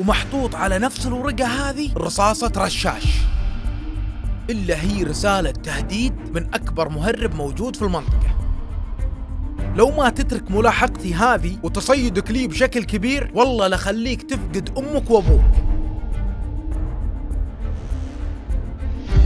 ومحطوط على نفس الورقة هذه رصاصة رشاش إلا هي رسالة تهديد من أكبر مهرب موجود في المنطقة لو ما تترك ملاحقتي هذه وتصيدك لي بشكل كبير والله لخليك تفقد أمك وأبوك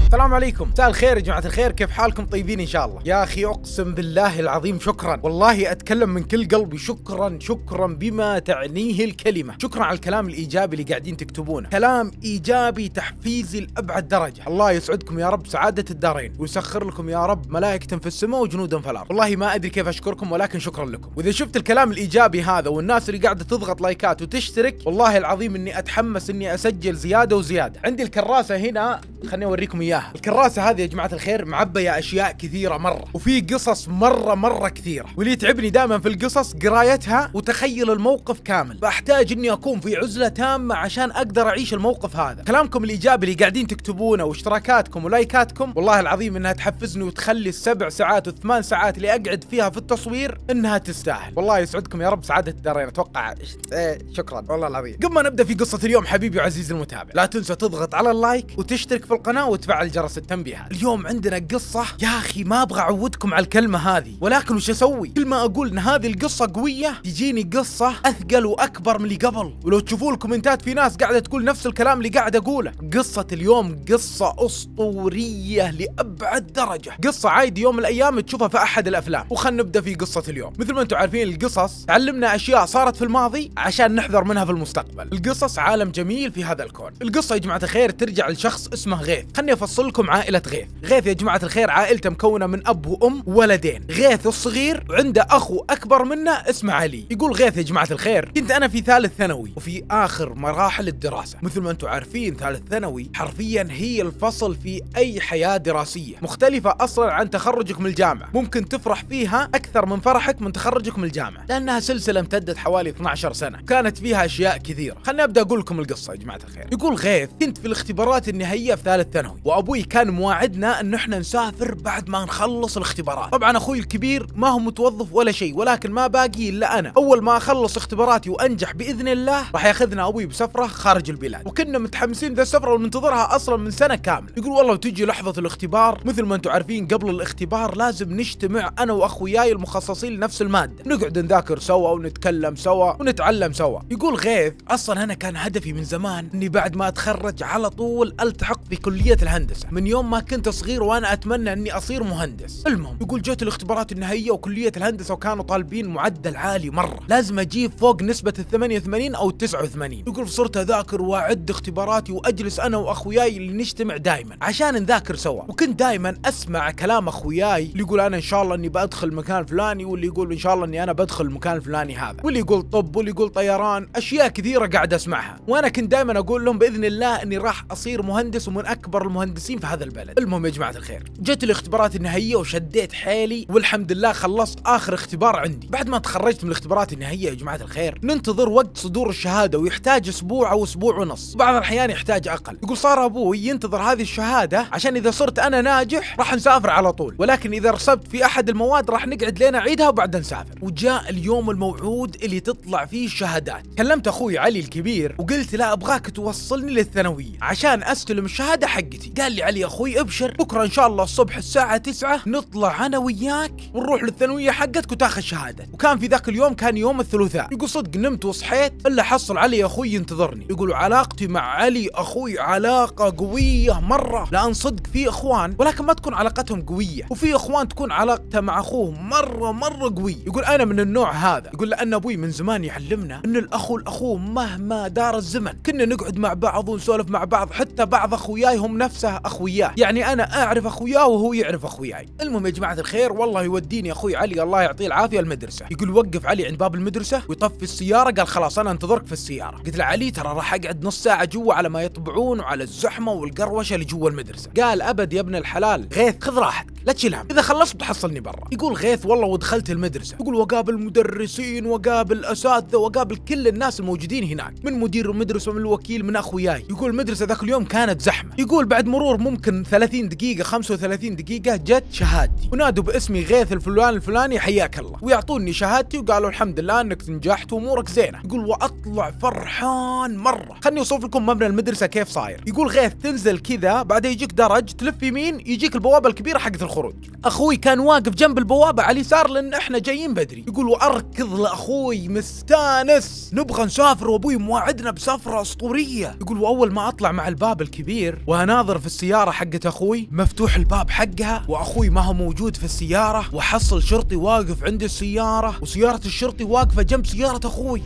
السلام عليكم مساء الخير يا جماعه الخير كيف حالكم طيبين ان شاء الله يا اخي اقسم بالله العظيم شكرا والله اتكلم من كل قلبي شكرا شكرا بما تعنيه الكلمه شكرا على الكلام الايجابي اللي قاعدين تكتبونه كلام ايجابي تحفيزي لابعد درجه الله يسعدكم يا رب سعاده الدارين ويسخر لكم يا رب ملائكه في السماء وجنودا في الارض والله ما ادري كيف اشكركم ولكن شكرا لكم واذا شفت الكلام الايجابي هذا والناس اللي قاعده تضغط لايكات وتشترك والله العظيم اني اتحمس اني اسجل زياده وزياده عندي الكراسه هنا خليني اوريكم اياها اياها الكراسه هذه يا جماعه الخير معبيه اشياء كثيره مره وفي قصص مره مره كثيره واللي يتعبني دائما في القصص قرايتها وتخيل الموقف كامل فاحتاج اني اكون في عزله تامه عشان اقدر اعيش الموقف هذا كلامكم الايجابي اللي قاعدين تكتبونه واشتراكاتكم ولايكاتكم والله العظيم انها تحفزني وتخلي السبع ساعات والثمان ساعات اللي اقعد فيها في التصوير انها تستاهل والله يسعدكم يا رب سعاده الدارين اتوقع ايه شكرا والله العظيم قبل ما نبدا في قصه اليوم حبيبي وعزيزي المتابع لا تنسى تضغط على اللايك وتشترك في القناه وتفعل على جرس التنبيهات اليوم عندنا قصة يا أخي ما أبغى أعودكم على الكلمة هذه ولكن وش أسوي كل ما أقول إن هذه القصة قوية تجيني قصة أثقل وأكبر من اللي قبل ولو تشوفوا الكومنتات في ناس قاعدة تقول نفس الكلام اللي قاعد أقوله قصة اليوم قصة أسطورية لأبعد درجة قصة عادي يوم من الأيام تشوفها في أحد الأفلام وخلنا نبدأ في قصة اليوم مثل ما أنتم عارفين القصص تعلمنا أشياء صارت في الماضي عشان نحذر منها في المستقبل القصص عالم جميل في هذا الكون القصة يا جماعة الخير ترجع لشخص اسمه غيث خلني أفصل توصلكم عائلة غيث غيث يا جماعة الخير عائلته مكونة من أب وأم ولدين غيث الصغير وعنده أخو أكبر منه اسمه علي يقول غيث يا جماعة الخير كنت أنا في ثالث ثانوي وفي آخر مراحل الدراسة مثل ما أنتم عارفين ثالث ثانوي حرفيا هي الفصل في أي حياة دراسية مختلفة أصلا عن تخرجك من الجامعة ممكن تفرح فيها أكثر من فرحك من تخرجك من الجامعة لأنها سلسلة امتدت حوالي 12 سنة كانت فيها أشياء كثيرة خلنا أبدأ أقول لكم القصة يا جماعة الخير يقول غيث كنت في الاختبارات النهائية في ثالث ثانوي وأبو ابوي كان مواعدنا ان احنا نسافر بعد ما نخلص الاختبارات طبعا اخوي الكبير ما هو متوظف ولا شيء ولكن ما باقي الا انا اول ما اخلص اختباراتي وانجح باذن الله راح ياخذنا ابوي بسفره خارج البلاد وكنا متحمسين ذا السفره وننتظرها اصلا من سنه كامله يقول والله وتجي لحظه الاختبار مثل ما انتم عارفين قبل الاختبار لازم نجتمع انا واخوياي المخصصين لنفس الماده نقعد نذاكر سوا ونتكلم سوا ونتعلم سوا يقول غيث اصلا انا كان هدفي من زمان اني بعد ما اتخرج على طول التحق في كليه الهندسه هندسه من يوم ما كنت صغير وانا اتمنى اني اصير مهندس المهم يقول جت الاختبارات النهائيه وكليه الهندسه وكانوا طالبين معدل عالي مره لازم اجيب فوق نسبه ال 88 او 89 يقول صرت اذاكر واعد اختباراتي واجلس انا واخوياي اللي نجتمع دائما عشان نذاكر سوا وكنت دائما اسمع كلام اخوياي اللي يقول انا ان شاء الله اني بدخل مكان فلاني واللي يقول ان شاء الله اني انا بدخل مكان فلاني هذا واللي يقول طب واللي يقول طيران اشياء كثيره قاعد اسمعها وانا كنت دائما اقول لهم باذن الله اني راح اصير مهندس ومن اكبر المهندسين متخصصين في هذا البلد المهم يا جماعه الخير جت الاختبارات النهائيه وشديت حيلي والحمد لله خلصت اخر اختبار عندي بعد ما تخرجت من الاختبارات النهائيه يا جماعه الخير ننتظر وقت صدور الشهاده ويحتاج اسبوع او اسبوع ونص بعض الاحيان يحتاج اقل يقول صار ابوي ينتظر هذه الشهاده عشان اذا صرت انا ناجح راح نسافر على طول ولكن اذا رسبت في احد المواد راح نقعد لين اعيدها وبعدين نسافر وجاء اليوم الموعود اللي تطلع فيه الشهادات كلمت اخوي علي الكبير وقلت لا ابغاك توصلني للثانويه عشان استلم الشهاده حقتي قال لي علي اخوي ابشر بكره ان شاء الله الصبح الساعه 9 نطلع انا وياك ونروح للثانويه حقتك وتاخذ شهاده وكان في ذاك اليوم كان يوم الثلاثاء يقول صدق نمت وصحيت الا حصل علي اخوي ينتظرني يقول علاقتي مع علي اخوي علاقه قويه مره لان صدق في اخوان ولكن ما تكون علاقتهم قويه وفي اخوان تكون علاقته مع اخوه مره مره قويه يقول انا من النوع هذا يقول لان ابوي من زمان يعلمنا ان الاخو لاخوه مهما دار الزمن كنا نقعد مع بعض ونسولف مع بعض حتى بعض اخوياي هم نفسها له اخوياه يعني انا اعرف اخوياه وهو يعرف اخوياي المهم يا جماعه الخير والله يوديني اخوي علي الله يعطيه العافيه المدرسه يقول وقف علي عند باب المدرسه ويطفي السياره قال خلاص انا انتظرك في السياره قلت له علي ترى راح اقعد نص ساعه جوا على ما يطبعون وعلى الزحمه والقروشه اللي جوا المدرسه قال ابد يا ابن الحلال غيث خذ راحتك لا تشيل هم اذا خلصت بتحصلني برا يقول غيث والله ودخلت المدرسه يقول وقابل مدرسين وقابل اساتذه وقابل كل الناس الموجودين هناك من مدير المدرسه ومن الوكيل من اخوياي يقول المدرسه ذاك اليوم كانت زحمه يقول بعد مرور مرور ممكن 30 دقيقة 35 دقيقة جت شهادتي ونادوا باسمي غيث الفلان الفلاني حياك الله ويعطوني شهادتي وقالوا الحمد لله انك نجحت وامورك زينة يقول واطلع فرحان مرة خلني اوصف لكم مبنى المدرسة كيف صاير يقول غيث تنزل كذا بعدين يجيك درج تلف يمين يجيك البوابة الكبيرة حقت الخروج اخوي كان واقف جنب البوابة على اليسار لان احنا جايين بدري يقول واركض لاخوي مستانس نبغى نسافر وابوي مواعدنا بسفرة اسطورية يقول واول ما اطلع مع الباب الكبير واناظر في السيارة حقت اخوي مفتوح الباب حقها واخوي ما هو موجود في السيارة واحصل شرطي واقف عند السيارة وسيارة الشرطي واقفة جنب سيارة اخوي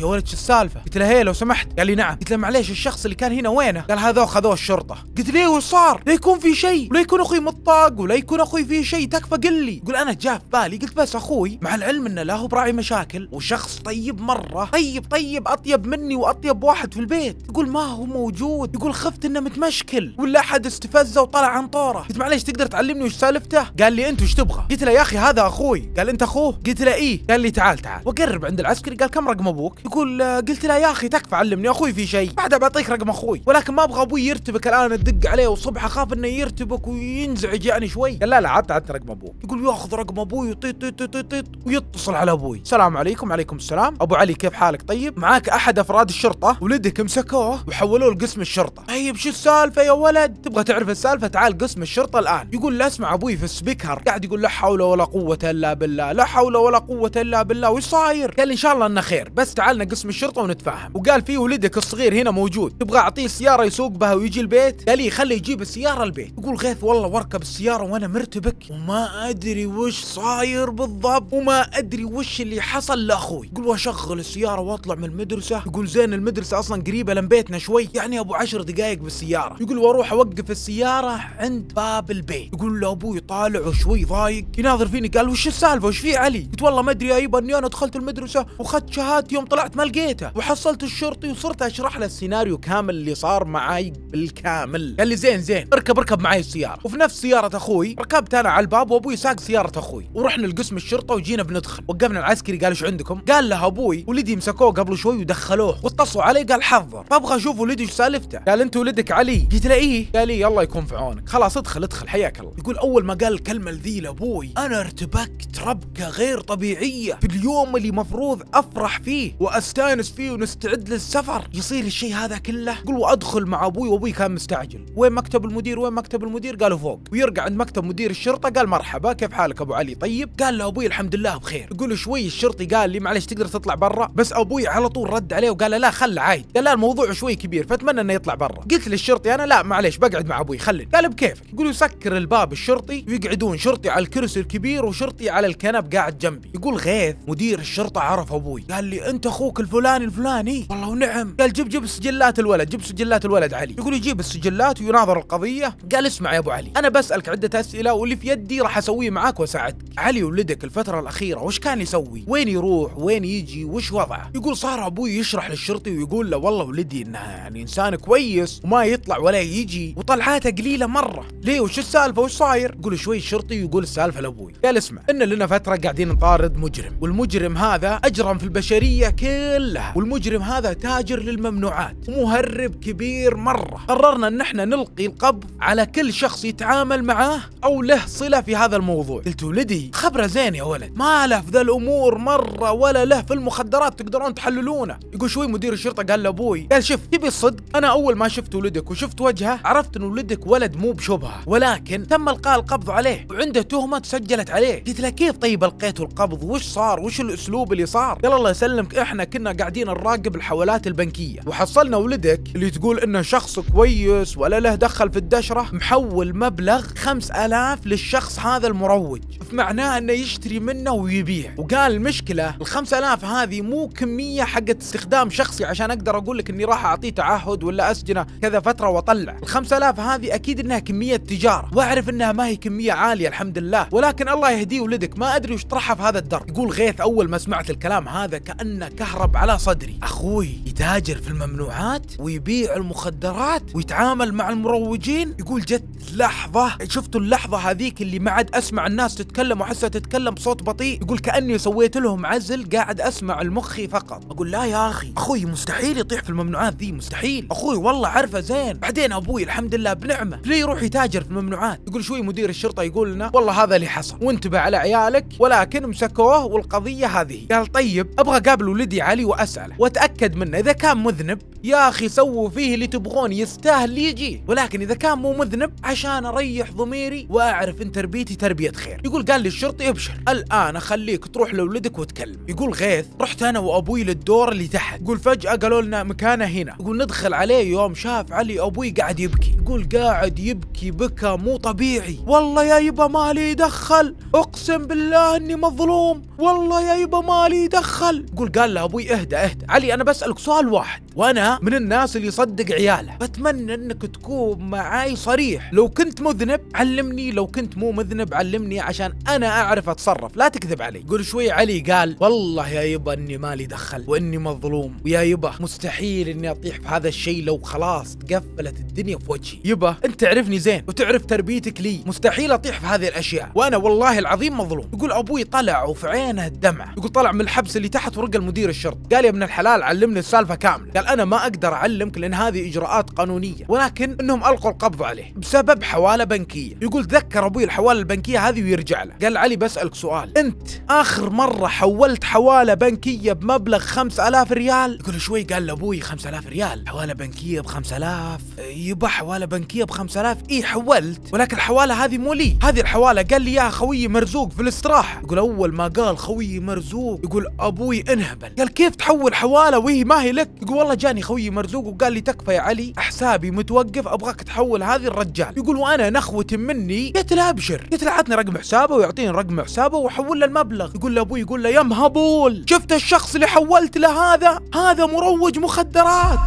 يا ولد شو السالفه قلت له هي لو سمحت قال لي نعم قلت له معليش الشخص اللي كان هنا وينه قال هذول خذوه الشرطه قلت ليه وش صار لا يكون في شيء ولا يكون اخوي مطاق ولا يكون اخوي في شيء تكفى قل لي قل انا جاء في بالي قلت بس اخوي مع العلم انه لا هو براعي مشاكل وشخص طيب مره طيب طيب اطيب مني واطيب واحد في البيت يقول ما هو موجود يقول خفت انه متمشكل ولا احد استفزه وطلع عن طوره قلت معليش تقدر تعلمني وش سالفته قال لي انت وش تبغى قلت له يا اخي هذا اخوي قال انت اخوه قلت له ايه قال لي تعال تعال وقرب عند العسكري قال كم رقم ابوك يقول آه، قلت له يا اخي تكفى علمني اخوي في شيء بعدها بعطيك رقم اخوي ولكن ما ابغى ابوي يرتبك الان ادق عليه والصبح اخاف انه يرتبك وينزعج يعني شوي قال لا لا عاد عطت رقم ابوك يقول ياخذ رقم ابوي ويطيط طيط طيط طيط ويتصل على ابوي السلام عليكم عليكم السلام ابو علي كيف حالك طيب معاك احد افراد الشرطه ولدك مسكوه وحولوه لقسم الشرطه طيب شو السالفه يا ولد تبغى تعرف السالفه تعال قسم الشرطه الان يقول لا اسمع ابوي في السبيكر قاعد يقول لا حول ولا قوه الا بالله لا حول ولا قوه الا بالله وش صاير قال ان شاء الله انه خير بس تعال لنا قسم الشرطه ونتفاهم وقال في ولدك الصغير هنا موجود تبغى اعطيه سياره يسوق بها ويجي البيت قال لي خليه يجيب السياره البيت يقول غيث والله واركب السياره وانا مرتبك وما ادري وش صاير بالضبط وما ادري وش اللي حصل لاخوي يقول واشغل السياره واطلع من المدرسه يقول زين المدرسه اصلا قريبه لم بيتنا شوي يعني ابو عشر دقائق بالسياره يقول واروح اوقف السياره عند باب البيت يقول له ابوي طالع وشوي ضايق يناظر فيني قال وش السالفه وش في علي قلت والله ما ادري يا يبا اني انا دخلت المدرسه واخذت شهادتي يوم طلع طلعت ما لقيته وحصلت الشرطي وصرت اشرح له السيناريو كامل اللي صار معاي بالكامل قال لي زين زين اركب اركب معي السياره وفي نفس سياره اخوي ركبت انا على الباب وابوي ساق سياره اخوي ورحنا لقسم الشرطه وجينا بندخل وقفنا العسكري قال ايش عندكم قال له ابوي ولدي مسكوه قبل شوي ودخلوه واتصلوا علي قال حضر فابغى اشوف ولدي ايش سالفته قال انت ولدك علي قلت له ايه قال لي الله يكون في عونك خلاص ادخل ادخل حياك الله يقول اول ما قال الكلمه ذي لابوي انا ارتبكت ربكه غير طبيعيه في اليوم اللي مفروض افرح فيه واستانس فيه ونستعد للسفر يصير الشيء هذا كله قل وادخل مع ابوي وابوي كان مستعجل وين مكتب المدير وين مكتب المدير قالوا فوق ويرجع عند مكتب مدير الشرطه قال مرحبا كيف حالك ابو علي طيب قال له ابوي الحمد لله بخير يقول شوي الشرطي قال لي معلش تقدر تطلع برا بس ابوي على طول رد عليه وقال لا خل عادي قال لا الموضوع شوي كبير فاتمنى انه يطلع برا قلت للشرطي انا لا معلش بقعد مع ابوي خلني قال بكيفك يقول يسكر الباب الشرطي ويقعدون شرطي على الكرسي الكبير وشرطي على الكنب قاعد جنبي يقول غيث مدير الشرطه عرف ابوي قال لي انت اخو اخوك الفلاني الفلاني والله ونعم قال جيب جيب سجلات الولد جيب سجلات الولد علي يقول يجيب السجلات ويناظر القضيه قال اسمع يا ابو علي انا بسالك عده اسئله واللي في يدي راح اسويه معاك واساعدك علي ولدك الفتره الاخيره وش كان يسوي وين يروح وين يجي وش وضعه يقول صار ابوي يشرح للشرطي ويقول له والله ولدي انه يعني انسان كويس وما يطلع ولا يجي وطلعاته قليله مره ليه وش السالفه وش صاير يقول شوي الشرطي يقول السالفه لابوي قال اسمع ان لنا فتره قاعدين نطارد مجرم والمجرم هذا اجرم في البشريه كلها والمجرم هذا تاجر للممنوعات ومهرب كبير مرة قررنا ان احنا نلقي القبض على كل شخص يتعامل معاه او له صلة في هذا الموضوع قلت ولدي خبرة زين يا ولد ما له في ذا الامور مرة ولا له في المخدرات تقدرون تحللونه يقول شوي مدير الشرطة قال لابوي قال شوف تبي الصدق انا اول ما شفت ولدك وشفت وجهه عرفت ان ولدك ولد مو بشبهة ولكن تم القاء القبض عليه وعنده تهمة تسجلت عليه قلت له كيف طيب القيت القبض وش صار وش الاسلوب اللي صار قال الله يسلمك احنا احنا كنا قاعدين نراقب الحوالات البنكيه وحصلنا ولدك اللي تقول انه شخص كويس ولا له دخل في الدشره محول مبلغ 5000 للشخص هذا المروج فمعناه انه يشتري منه ويبيع وقال المشكله ال 5000 هذه مو كميه حقت استخدام شخصي عشان اقدر اقول لك اني راح اعطيه تعهد ولا اسجنه كذا فتره واطلع ال 5000 هذه اكيد انها كميه تجاره واعرف انها ما هي كميه عاليه الحمد لله ولكن الله يهديه ولدك ما ادري وش طرحه في هذا الدرب يقول غيث اول ما سمعت الكلام هذا كانه كهرب على صدري أخوي يتاجر في الممنوعات ويبيع المخدرات ويتعامل مع المروجين يقول جت لحظة شفتوا اللحظة هذيك اللي ما عاد أسمع الناس تتكلم وأحسها تتكلم بصوت بطيء يقول كأني سويت لهم عزل قاعد أسمع المخي فقط أقول لا يا أخي أخوي مستحيل يطيح في الممنوعات ذي مستحيل أخوي والله عارفه زين بعدين أبوي الحمد لله بنعمة ليه يروح يتاجر في الممنوعات يقول شوي مدير الشرطة يقول لنا والله هذا اللي حصل وانتبه على عيالك ولكن مسكوه والقضية هذه قال طيب أبغى أقابل ولدي ودي علي واساله واتاكد منه اذا كان مذنب يا اخي سووا فيه اللي تبغون يستاهل يجي ولكن اذا كان مو مذنب عشان اريح ضميري واعرف ان تربيتي تربيه خير يقول قال لي الشرطي ابشر الان اخليك تروح لولدك وتكلم يقول غيث رحت انا وابوي للدور اللي تحت يقول فجاه قالوا لنا مكانه هنا يقول ندخل عليه يوم شاف علي ابوي قاعد يبكي يقول قاعد يبكي بكى مو طبيعي والله يا يبا مالي دخل اقسم بالله اني مظلوم والله يا يبا مالي دخل يقول قال له ابوي اهدى اهدى علي انا بسالك سؤال واحد وانا من الناس اللي يصدق عياله بتمنى انك تكون معاي صريح لو كنت مذنب علمني لو كنت مو مذنب علمني عشان انا اعرف اتصرف لا تكذب علي قول شوي علي قال والله يا يبا اني مالي دخل واني مظلوم ويا يبا مستحيل اني اطيح في هذا الشيء لو خلاص تقفلت الدنيا في وجهي يبا انت تعرفني زين وتعرف تربيتك لي مستحيل اطيح في هذه الاشياء وانا والله العظيم مظلوم يقول ابوي طلع وفي عينه الدمع يقول طلع من الحبس اللي تحت ورقه المدير الشرطه قال يا ابن الحلال علمني السالفه كامله قال انا ما اقدر اعلمك لان هذه اجراءات قانونيه ولكن انهم القوا القبض عليه بسبب حواله بنكيه يقول تذكر ابوي الحواله البنكيه هذه ويرجع له قال علي بسالك سؤال انت اخر مره حولت حواله بنكيه بمبلغ 5000 ريال يقول شوي قال لابوي 5000 ريال حواله بنكيه ب 5000 يبا حواله بنكيه ب 5000 اي حولت ولكن الحواله هذه مو لي هذه الحواله قال لي اياها خويي مرزوق في الاستراحه يقول اول ما قال خويي مرزوق يقول ابوي انهبل قال كيف تحول حواله وهي ما هي لك يقول والله جاني خوي اخوي مرزوق وقال لي تكفى يا علي حسابي متوقف ابغاك تحول هذه الرجال يقول وانا نخوة مني قلت له ابشر قلت له عطني رقم حسابه ويعطيني رقم حسابه واحول له المبلغ يقول له ابوي يقول له يا مهبول شفت الشخص اللي حولت له هذا هذا مروج مخدرات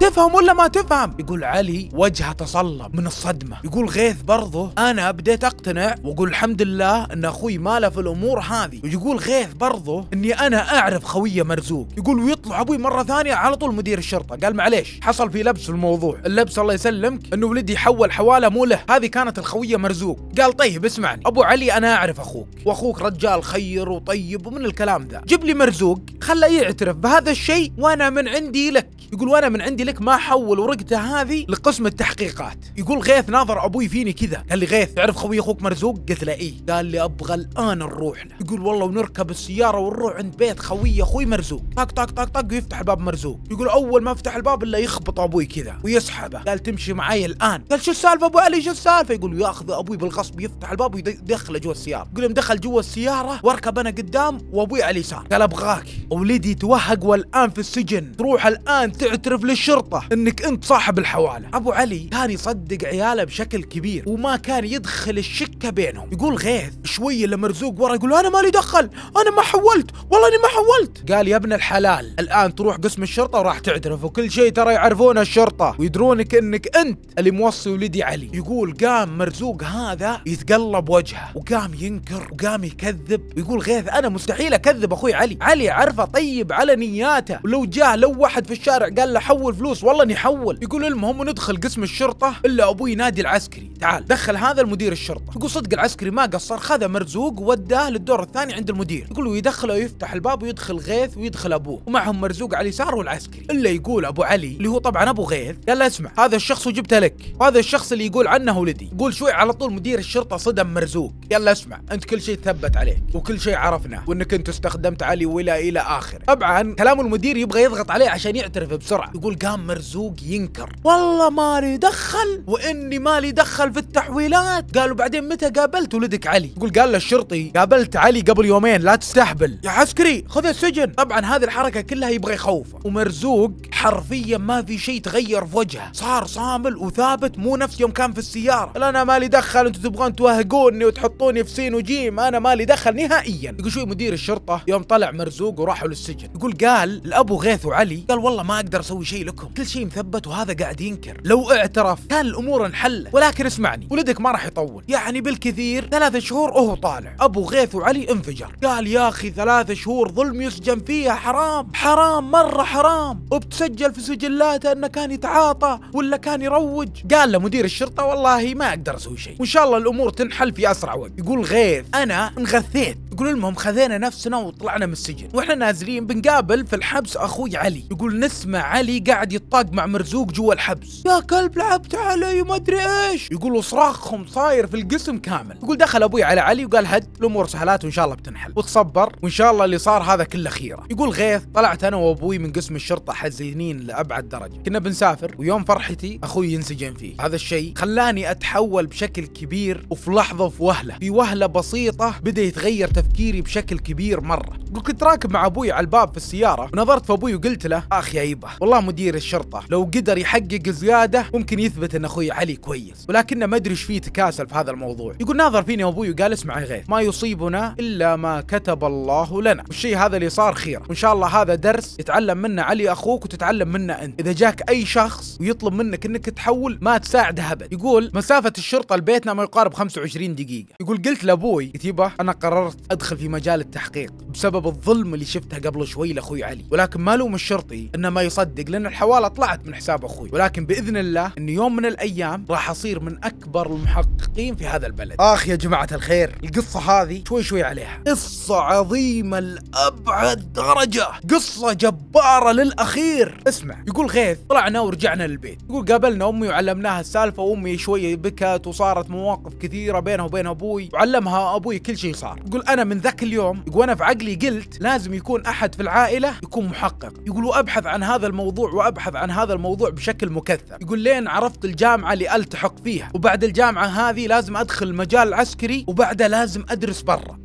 تفهم ولا ما تفهم يقول علي وجهه تصلب من الصدمه يقول غيث برضه انا بديت اقتنع واقول الحمد لله ان اخوي ماله في الامور هذه ويقول غيث برضه اني انا اعرف خويه مرزوق يقول ويطلع ابوي مره ثانيه على طول مدير الشرطه قال معليش حصل في لبس في الموضوع اللبس الله يسلمك انه ولدي حول حواله مو له هذه كانت الخويه مرزوق قال طيب اسمعني ابو علي انا اعرف اخوك واخوك رجال خير وطيب ومن الكلام ذا جيب لي مرزوق خله يعترف بهذا الشيء وانا من عندي لك يقول وانا من عندي لك لذلك ما حول ورقته هذه لقسم التحقيقات يقول غيث ناظر ابوي فيني كذا قال لي غيث تعرف خوي اخوك مرزوق قلت له ايه قال لي ابغى الان نروح له يقول والله ونركب السياره ونروح عند بيت خوي اخوي مرزوق طق طق طق طق ويفتح الباب مرزوق يقول اول ما افتح الباب الا يخبط ابوي كذا ويسحبه قال تمشي معي الان قال شو السالفه ابو علي شو السالفه يقول ياخذ ابوي بالغصب يفتح الباب ويدخله جوا السياره يقول دخل جوا السياره واركب انا قدام وابوي على اليسار قال ابغاك ولدي توهق والان في السجن تروح الان تعترف للشرطه الشرطة انك انت صاحب الحوالة ابو علي كان يصدق عياله بشكل كبير وما كان يدخل الشكة بينهم يقول غيث شوية اللي مرزوق ورا يقول انا مالي دخل انا ما حولت والله اني ما حولت قال يا ابن الحلال الان تروح قسم الشرطة وراح تعترف وكل شيء ترى يعرفونه الشرطة ويدرونك انك انت اللي موصي ولدي علي يقول قام مرزوق هذا يتقلب وجهه وقام ينكر وقام يكذب ويقول غيث انا مستحيل اكذب اخوي علي علي عرفه طيب على نياته ولو جاه لو واحد في الشارع قال له حول فلوس فلوس والله نحول يقول المهم ندخل قسم الشرطه الا ابوي نادي العسكري تعال دخل هذا المدير الشرطه يقول صدق العسكري ما قصر خذ مرزوق ووداه للدور الثاني عند المدير يقول ويدخله ويفتح الباب ويدخل غيث ويدخل ابوه ومعهم مرزوق على يساره والعسكري الا يقول ابو علي اللي هو طبعا ابو غيث قال له اسمع هذا الشخص وجبته لك وهذا الشخص اللي يقول عنه ولدي يقول شوي على طول مدير الشرطه صدم مرزوق يلا اسمع انت كل شيء ثبت عليك وكل شيء عرفناه وانك انت استخدمت علي ولا الى اخره طبعا كلام المدير يبغى يضغط عليه عشان يعترف بسرعه يقول قام كان مرزوق ينكر والله مالي دخل واني مالي دخل في التحويلات قالوا بعدين متى قابلت ولدك علي يقول قال للشرطي قابلت علي قبل يومين لا تستهبل يا عسكري خذ السجن طبعا هذه الحركه كلها يبغى يخوفه ومرزوق حرفيا ما في شيء تغير في وجهه صار صامل وثابت مو نفس يوم كان في السياره انا مالي دخل انتم تبغون توهقوني وتحطوني في سين وجيم انا مالي دخل نهائيا يقول شوي مدير الشرطه يوم طلع مرزوق وراحوا للسجن يقول قال الابو غيث وعلي قال والله ما اقدر اسوي شيء لكم عليكم كل شيء مثبت وهذا قاعد ينكر لو اعترف كان الامور انحلت ولكن اسمعني ولدك ما راح يطول يعني بالكثير ثلاث شهور وهو طالع ابو غيث وعلي انفجر قال يا اخي ثلاث شهور ظلم يسجن فيها حرام حرام مره حرام وبتسجل في سجلاته انه كان يتعاطى ولا كان يروج قال له مدير الشرطه والله ما اقدر اسوي شيء وان شاء الله الامور تنحل في اسرع وقت يقول غيث انا انغثيت يقول المهم خذينا نفسنا وطلعنا من السجن واحنا نازلين بنقابل في الحبس اخوي علي يقول نسمع علي قاعد قاعد يطاق مع مرزوق جوا الحبس يا كلب لعبت علي وما ادري ايش يقول صراخهم صاير في القسم كامل يقول دخل ابوي على علي وقال هد الامور سهلات وان شاء الله بتنحل وتصبر وان شاء الله اللي صار هذا كله خيره يقول غيث طلعت انا وابوي من قسم الشرطه حزينين لابعد درجه كنا بنسافر ويوم فرحتي اخوي ينسجن فيه هذا الشيء خلاني اتحول بشكل كبير وفي لحظه في وهله في وهله بسيطه بدا يتغير تفكيري بشكل كبير مره كنت راكب مع ابوي على الباب في السياره ونظرت في ابوي وقلت له اخ يا يبه والله مدير الشرطة لو قدر يحقق زيادة ممكن يثبت ان اخوي علي كويس ولكنه ما ادري ايش فيه تكاسل في هذا الموضوع يقول ناظر فيني ابوي وقال اسمع غير ما يصيبنا الا ما كتب الله لنا والشيء هذا اللي صار خير وان شاء الله هذا درس يتعلم منه علي اخوك وتتعلم منه انت اذا جاك اي شخص ويطلب منك انك تحول ما تساعده ابد يقول مسافة الشرطة لبيتنا ما يقارب 25 دقيقة يقول قلت لابوي يتيبه انا قررت ادخل في مجال التحقيق بسبب الظلم اللي شفته قبل شوي لاخوي علي ولكن ما لوم الشرطي انه ما يصدق لان الحوادث العواله طلعت من حساب اخوي ولكن باذن الله ان يوم من الايام راح اصير من اكبر المحققين في هذا البلد اخ يا جماعه الخير القصه هذه شوي شوي عليها قصه عظيمه لابعد درجه قصه جباره للاخير اسمع يقول غيث طلعنا ورجعنا للبيت يقول قابلنا امي وعلمناها السالفه وامي شويه بكت وصارت مواقف كثيره بينها وبين ابوي وعلمها ابوي كل شيء صار يقول انا من ذاك اليوم يقول انا في عقلي قلت لازم يكون احد في العائله يكون محقق يقول وابحث عن هذا الموضوع وابحث يبحث عن هذا الموضوع بشكل مكثف يقول لين عرفت الجامعة اللي ألتحق فيها وبعد الجامعة هذه لازم أدخل المجال العسكري وبعدها لازم أدرس برا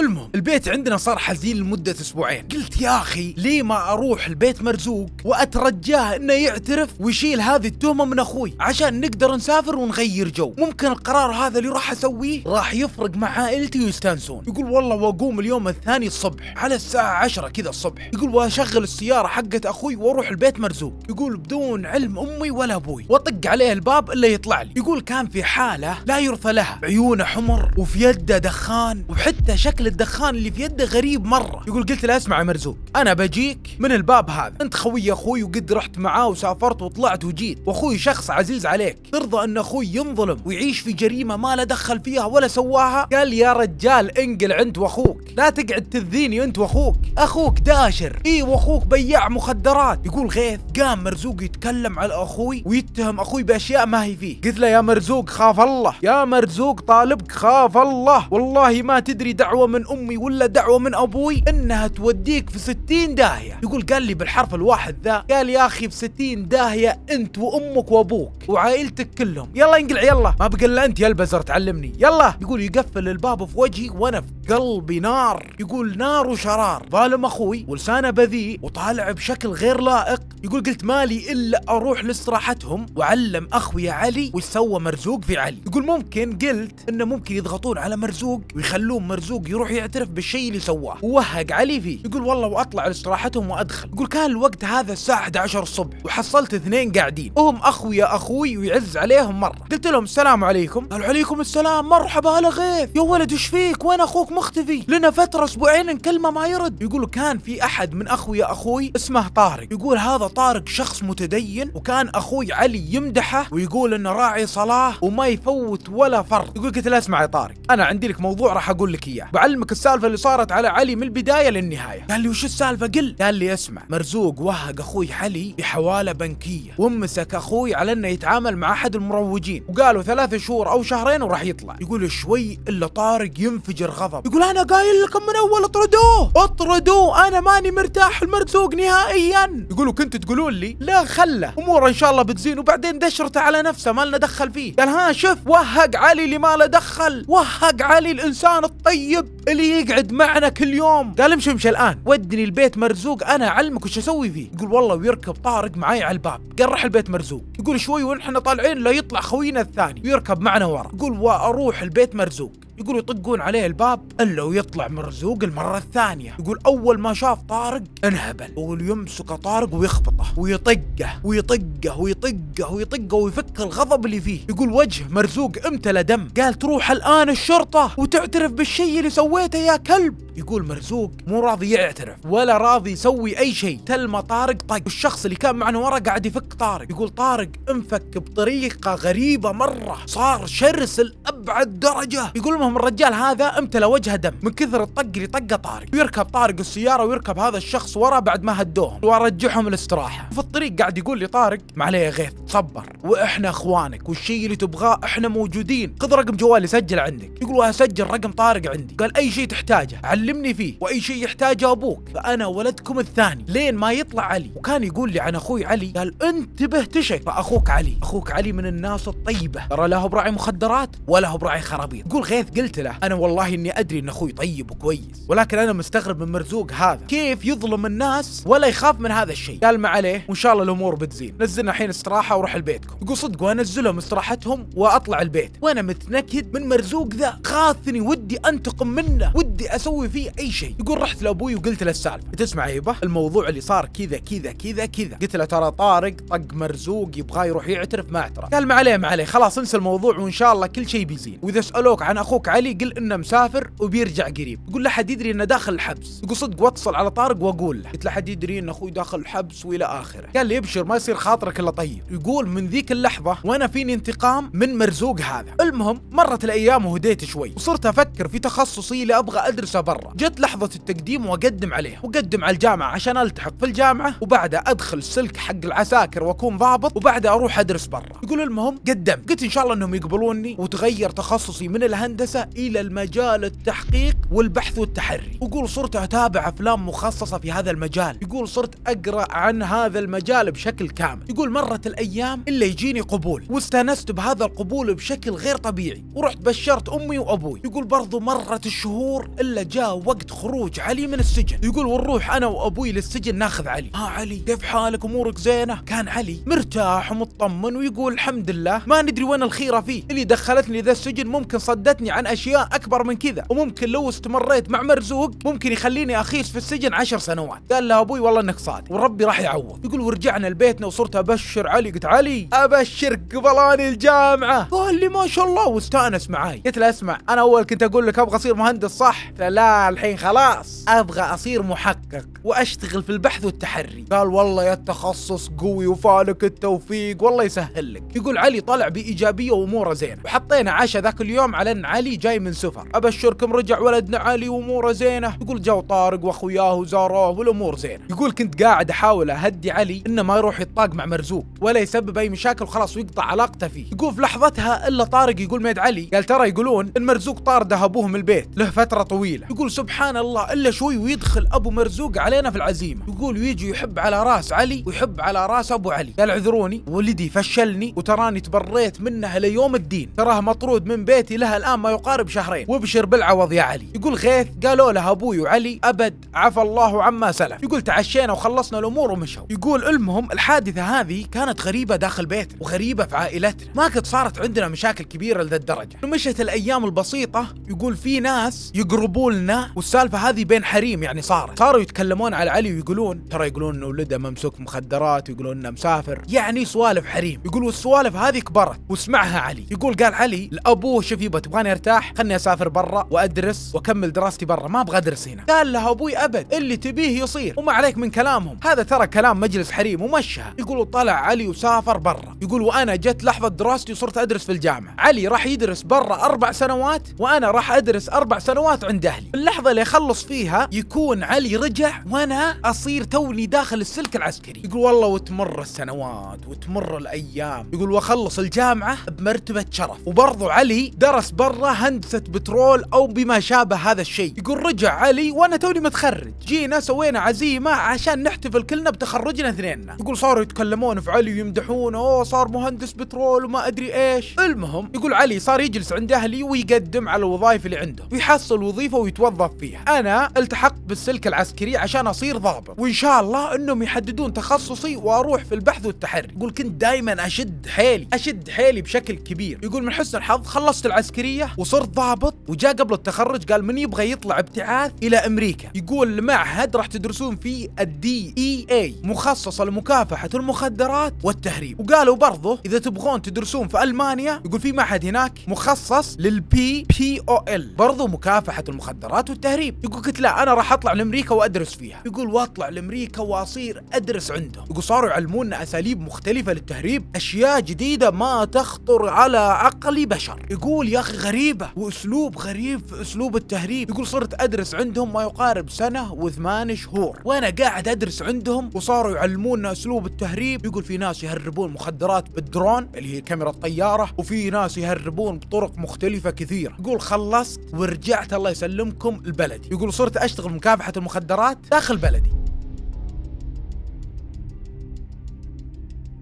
المهم البيت عندنا صار حزين لمدة أسبوعين قلت يا أخي ليه ما أروح البيت مرزوق وأترجاه إنه يعترف ويشيل هذه التهمة من أخوي عشان نقدر نسافر ونغير جو ممكن القرار هذا اللي راح أسويه راح يفرق مع عائلتي ويستانسون يقول والله وأقوم اليوم الثاني الصبح على الساعة عشرة كذا الصبح يقول وأشغل السيارة حقت أخوي وأروح البيت مرزوق يقول بدون علم أمي ولا أبوي وأطق عليه الباب إلا يطلع لي يقول كان في حالة لا يرثى لها عيونه حمر وفي يده دخان وحتى شكل الدخان اللي في يده غريب مره يقول قلت له اسمع يا مرزوق انا بجيك من الباب هذا انت خوي اخوي وقد رحت معاه وسافرت وطلعت وجيت واخوي شخص عزيز عليك ترضى ان اخوي ينظلم ويعيش في جريمه ما له دخل فيها ولا سواها قال يا رجال انقل انت واخوك لا تقعد تذيني انت واخوك اخوك داشر اي واخوك بياع مخدرات يقول غيث قام مرزوق يتكلم على اخوي ويتهم اخوي باشياء ما هي فيه قلت له يا مرزوق خاف الله يا مرزوق طالبك خاف الله والله ما تدري دعوه من امي ولا دعوه من ابوي انها توديك في 60 داهيه يقول قال لي بالحرف الواحد ذا قال يا اخي في 60 داهيه انت وامك وابوك وعائلتك كلهم يلا انقلع يلا ما بقى الا انت يا البزر تعلمني يلا يقول يقفل الباب في وجهي وانا في قلبي نار يقول نار وشرار ظالم اخوي ولسانه بذيء وطالع بشكل غير لائق يقول قلت مالي الا اروح لاستراحتهم وعلم اخوي علي وش سوى مرزوق في علي يقول ممكن قلت انه ممكن يضغطون على مرزوق ويخلون مرزوق يروح يروح يعترف بالشيء اللي سواه ووهق علي فيه يقول والله واطلع لاستراحتهم وادخل يقول كان الوقت هذا الساعه 11 الصبح وحصلت اثنين قاعدين وهم اخوي يا اخوي ويعز عليهم مره قلت لهم السلام عليكم قالوا عليكم السلام مرحبا هلا غيث يا ولد ايش فيك وين اخوك مختفي لنا فتره اسبوعين نكلمه ما يرد يقول كان في احد من اخوي يا اخوي اسمه طارق يقول هذا طارق شخص متدين وكان اخوي علي يمدحه ويقول انه راعي صلاه وما يفوت ولا فرض يقول قلت له اسمع يا طارق انا عندي لك موضوع راح اقول لك اياه اعلمك السالفه اللي صارت على علي من البدايه للنهايه قال لي وش السالفه قل قال لي اسمع مرزوق وهق اخوي علي بحواله بنكيه ومسك اخوي على انه يتعامل مع احد المروجين وقالوا ثلاثة شهور او شهرين وراح يطلع يقول شوي الا طارق ينفجر غضب يقول انا قايل لكم من اول اطردوه اطردوه انا ماني مرتاح المرزوق نهائيا يقولوا كنت تقولون لي لا خله اموره ان شاء الله بتزين وبعدين دشرته على نفسه ما لنا دخل فيه قال ها شوف وهق علي اللي ما له دخل وهق علي الانسان الطيب اللي يقعد معنا كل يوم قال امشي امشي الان ودني البيت مرزوق انا اعلمك وش اسوي فيه يقول والله ويركب طارق معي على الباب قال راح البيت مرزوق يقول شوي ونحن طالعين لا يطلع خوينا الثاني ويركب معنا ورا يقول واروح البيت مرزوق يقول يطقون عليه الباب الا ويطلع مرزوق المره الثانيه يقول اول ما شاف طارق انهبل يمسك طارق ويخبطه ويطقه ويطقه ويطقه ويطقه ويفك الغضب اللي فيه يقول وجه مرزوق امتلى دم قال تروح الان الشرطه وتعترف بالشيء اللي سويته يا كلب يقول مرزوق مو راضي يعترف ولا راضي يسوي اي شيء تلمى طارق طق طيب. والشخص اللي كان معنا ورا قاعد يفك طارق يقول طارق انفك بطريقه غريبه مره صار شرس لابعد درجه يقول ما المهم الرجال هذا امتلى وجهه دم من كثر الطق اللي طقه طارق ويركب طارق السياره ويركب هذا الشخص ورا بعد ما هدوهم ورجعهم الاستراحه وفي الطريق قاعد يقول لي طارق ما عليه يا غيث صبر واحنا اخوانك والشيء اللي تبغاه احنا موجودين خذ رقم جوالي سجل عندك يقول اسجل رقم طارق عندي قال اي شيء تحتاجه علمني فيه واي شيء يحتاجه ابوك فانا ولدكم الثاني لين ما يطلع علي وكان يقول لي عن اخوي علي قال انتبه تشك فاخوك علي اخوك علي من الناس الطيبه ترى لا هو براعي مخدرات ولا هو براعي خرابيط يقول غيث قلت له انا والله اني ادري ان اخوي طيب وكويس ولكن انا مستغرب من مرزوق هذا كيف يظلم الناس ولا يخاف من هذا الشيء قال ما عليه وان شاء الله الامور بتزين نزلنا الحين استراحه وروح لبيتكم يقول صدق وانزلهم استراحتهم واطلع البيت وانا متنكد من مرزوق ذا خاثني ودي انتقم منه ودي اسوي فيه اي شيء يقول رحت لابوي وقلت له السالفه تسمع يبه الموضوع اللي صار كذا كذا كذا كذا قلت له ترى طارق طق مرزوق يبغى يروح يعترف ما اعترف قال ما عليه ما عليه خلاص انسى الموضوع وان شاء الله كل شيء بيزين واذا سالوك عن اخوك اخوك علي قل انه مسافر وبيرجع قريب يقول لا حد يدري انه داخل الحبس يقول صدق واتصل على طارق واقول له قلت لا حد يدري ان اخوي داخل الحبس والى اخره قال لي ابشر ما يصير خاطرك الا طيب يقول من ذيك اللحظه وانا فيني انتقام من مرزوق هذا المهم مرت الايام وهديت شوي وصرت افكر في تخصصي اللي ابغى ادرسه برا جت لحظه التقديم واقدم عليه واقدم على الجامعه عشان التحق في الجامعه وبعدها ادخل سلك حق العساكر واكون ضابط وبعدها اروح ادرس برا يقول المهم قدمت قلت ان شاء الله انهم يقبلوني وتغير تخصصي من الهندسه المدرسة إلى المجال التحقيق والبحث والتحري يقول صرت أتابع أفلام مخصصة في هذا المجال يقول صرت أقرأ عن هذا المجال بشكل كامل يقول مرت الأيام إلا يجيني قبول واستانست بهذا القبول بشكل غير طبيعي ورحت بشرت أمي وأبوي يقول برضو مرت الشهور إلا جاء وقت خروج علي من السجن يقول ونروح أنا وأبوي للسجن ناخذ علي ها علي كيف حالك أمورك زينة كان علي مرتاح ومطمن ويقول الحمد لله ما ندري وين الخيرة فيه اللي دخلتني ذا السجن ممكن صدتني عن اشياء اكبر من كذا وممكن لو استمريت مع مرزوق ممكن يخليني اخيس في السجن عشر سنوات قال له ابوي والله انك صادق وربي راح يعوض يقول ورجعنا لبيتنا وصرت ابشر علي قلت علي ابشرك قبلاني الجامعه قال لي ما شاء الله واستانس معاي قلت له اسمع انا اول كنت اقول لك ابغى اصير مهندس صح لا الحين خلاص ابغى اصير محقق واشتغل في البحث والتحري قال والله يا التخصص قوي وفالك التوفيق والله يسهل لك يقول علي طلع بايجابيه واموره زينه وحطينا عشاء ذاك اليوم على ان علي علي جاي من سفر ابشركم رجع ولدنا علي واموره زينه يقول جو طارق واخوياه وزاروه والامور زينه يقول كنت قاعد احاول اهدي علي انه ما يروح يتطاق مع مرزوق ولا يسبب اي مشاكل وخلاص ويقطع علاقته فيه يقول في لحظتها الا طارق يقول ميد علي قال ترى يقولون ان مرزوق طارده ابوه من البيت له فتره طويله يقول سبحان الله الا شوي ويدخل ابو مرزوق علينا في العزيمه يقول ويجي يحب على راس علي ويحب على راس ابو علي قال اعذروني ولدي فشلني وتراني تبريت منه ليوم الدين تراه مطرود من بيتي له الان ما يقارب شهرين وابشر بالعوض يا علي يقول غيث قالوا له ابوي وعلي ابد عفى الله عما سلف يقول تعشينا وخلصنا الامور ومشوا يقول المهم الحادثه هذه كانت غريبه داخل بيتنا وغريبه في عائلتنا ما قد صارت عندنا مشاكل كبيره لذا الدرجه ومشت الايام البسيطه يقول في ناس يقربوا لنا والسالفه هذه بين حريم يعني صارت صاروا يتكلمون على علي ويقولون ترى يقولون انه ولده ممسوك مخدرات ويقولون انه مسافر يعني سوالف حريم يقول والسوالف هذه كبرت واسمعها علي يقول قال علي لابوه يبغى تبغاني ارتاح مرتاح خلني اسافر برا وادرس واكمل دراستي برا ما ابغى ادرس هنا قال لها ابوي ابد اللي تبيه يصير وما عليك من كلامهم هذا ترى كلام مجلس حريم ومشها يقولوا طلع علي وسافر برا يقول وانا جت لحظه دراستي وصرت ادرس في الجامعه علي راح يدرس برا اربع سنوات وانا راح ادرس اربع سنوات عند اهلي اللحظه اللي يخلص فيها يكون علي رجع وانا اصير توني داخل السلك العسكري يقول والله وتمر السنوات وتمر الايام يقول واخلص الجامعه بمرتبه شرف وبرضه علي درس برا هندسه بترول او بما شابه هذا الشيء يقول رجع علي وانا توني متخرج جينا سوينا عزيمه عشان نحتفل كلنا بتخرجنا اثنيننا يقول صاروا يتكلمون في علي ويمدحونه اوه صار مهندس بترول وما ادري ايش المهم يقول علي صار يجلس عند اهلي ويقدم على الوظائف اللي عنده ويحصل وظيفه ويتوظف فيها انا التحقت بالسلك العسكري عشان اصير ضابط وان شاء الله انهم يحددون تخصصي واروح في البحث والتحري يقول كنت دائما اشد حيلي اشد حيلي بشكل كبير يقول من حسن الحظ خلصت العسكريه وصرت ضابط وجاء قبل التخرج قال من يبغى يطلع ابتعاث الى امريكا يقول المعهد راح تدرسون فيه الدي اي اي e مخصص لمكافحه المخدرات والتهريب وقالوا برضه اذا تبغون تدرسون في المانيا يقول في معهد هناك مخصص للبي بي او ال برضه مكافحه المخدرات والتهريب يقول قلت لا انا راح اطلع لامريكا وادرس فيها يقول واطلع لامريكا واصير ادرس عندهم يقول صاروا يعلمونا اساليب مختلفه للتهريب اشياء جديده ما تخطر على عقل بشر يقول يا اخي غريب غريبة وأسلوب غريب في أسلوب التهريب يقول صرت أدرس عندهم ما يقارب سنة وثمان شهور وأنا قاعد أدرس عندهم وصاروا يعلمونا أسلوب التهريب يقول في ناس يهربون مخدرات بالدرون اللي هي كاميرا الطيارة وفي ناس يهربون بطرق مختلفة كثيرة يقول خلصت ورجعت الله يسلمكم لبلدي يقول صرت أشتغل مكافحة المخدرات داخل بلدي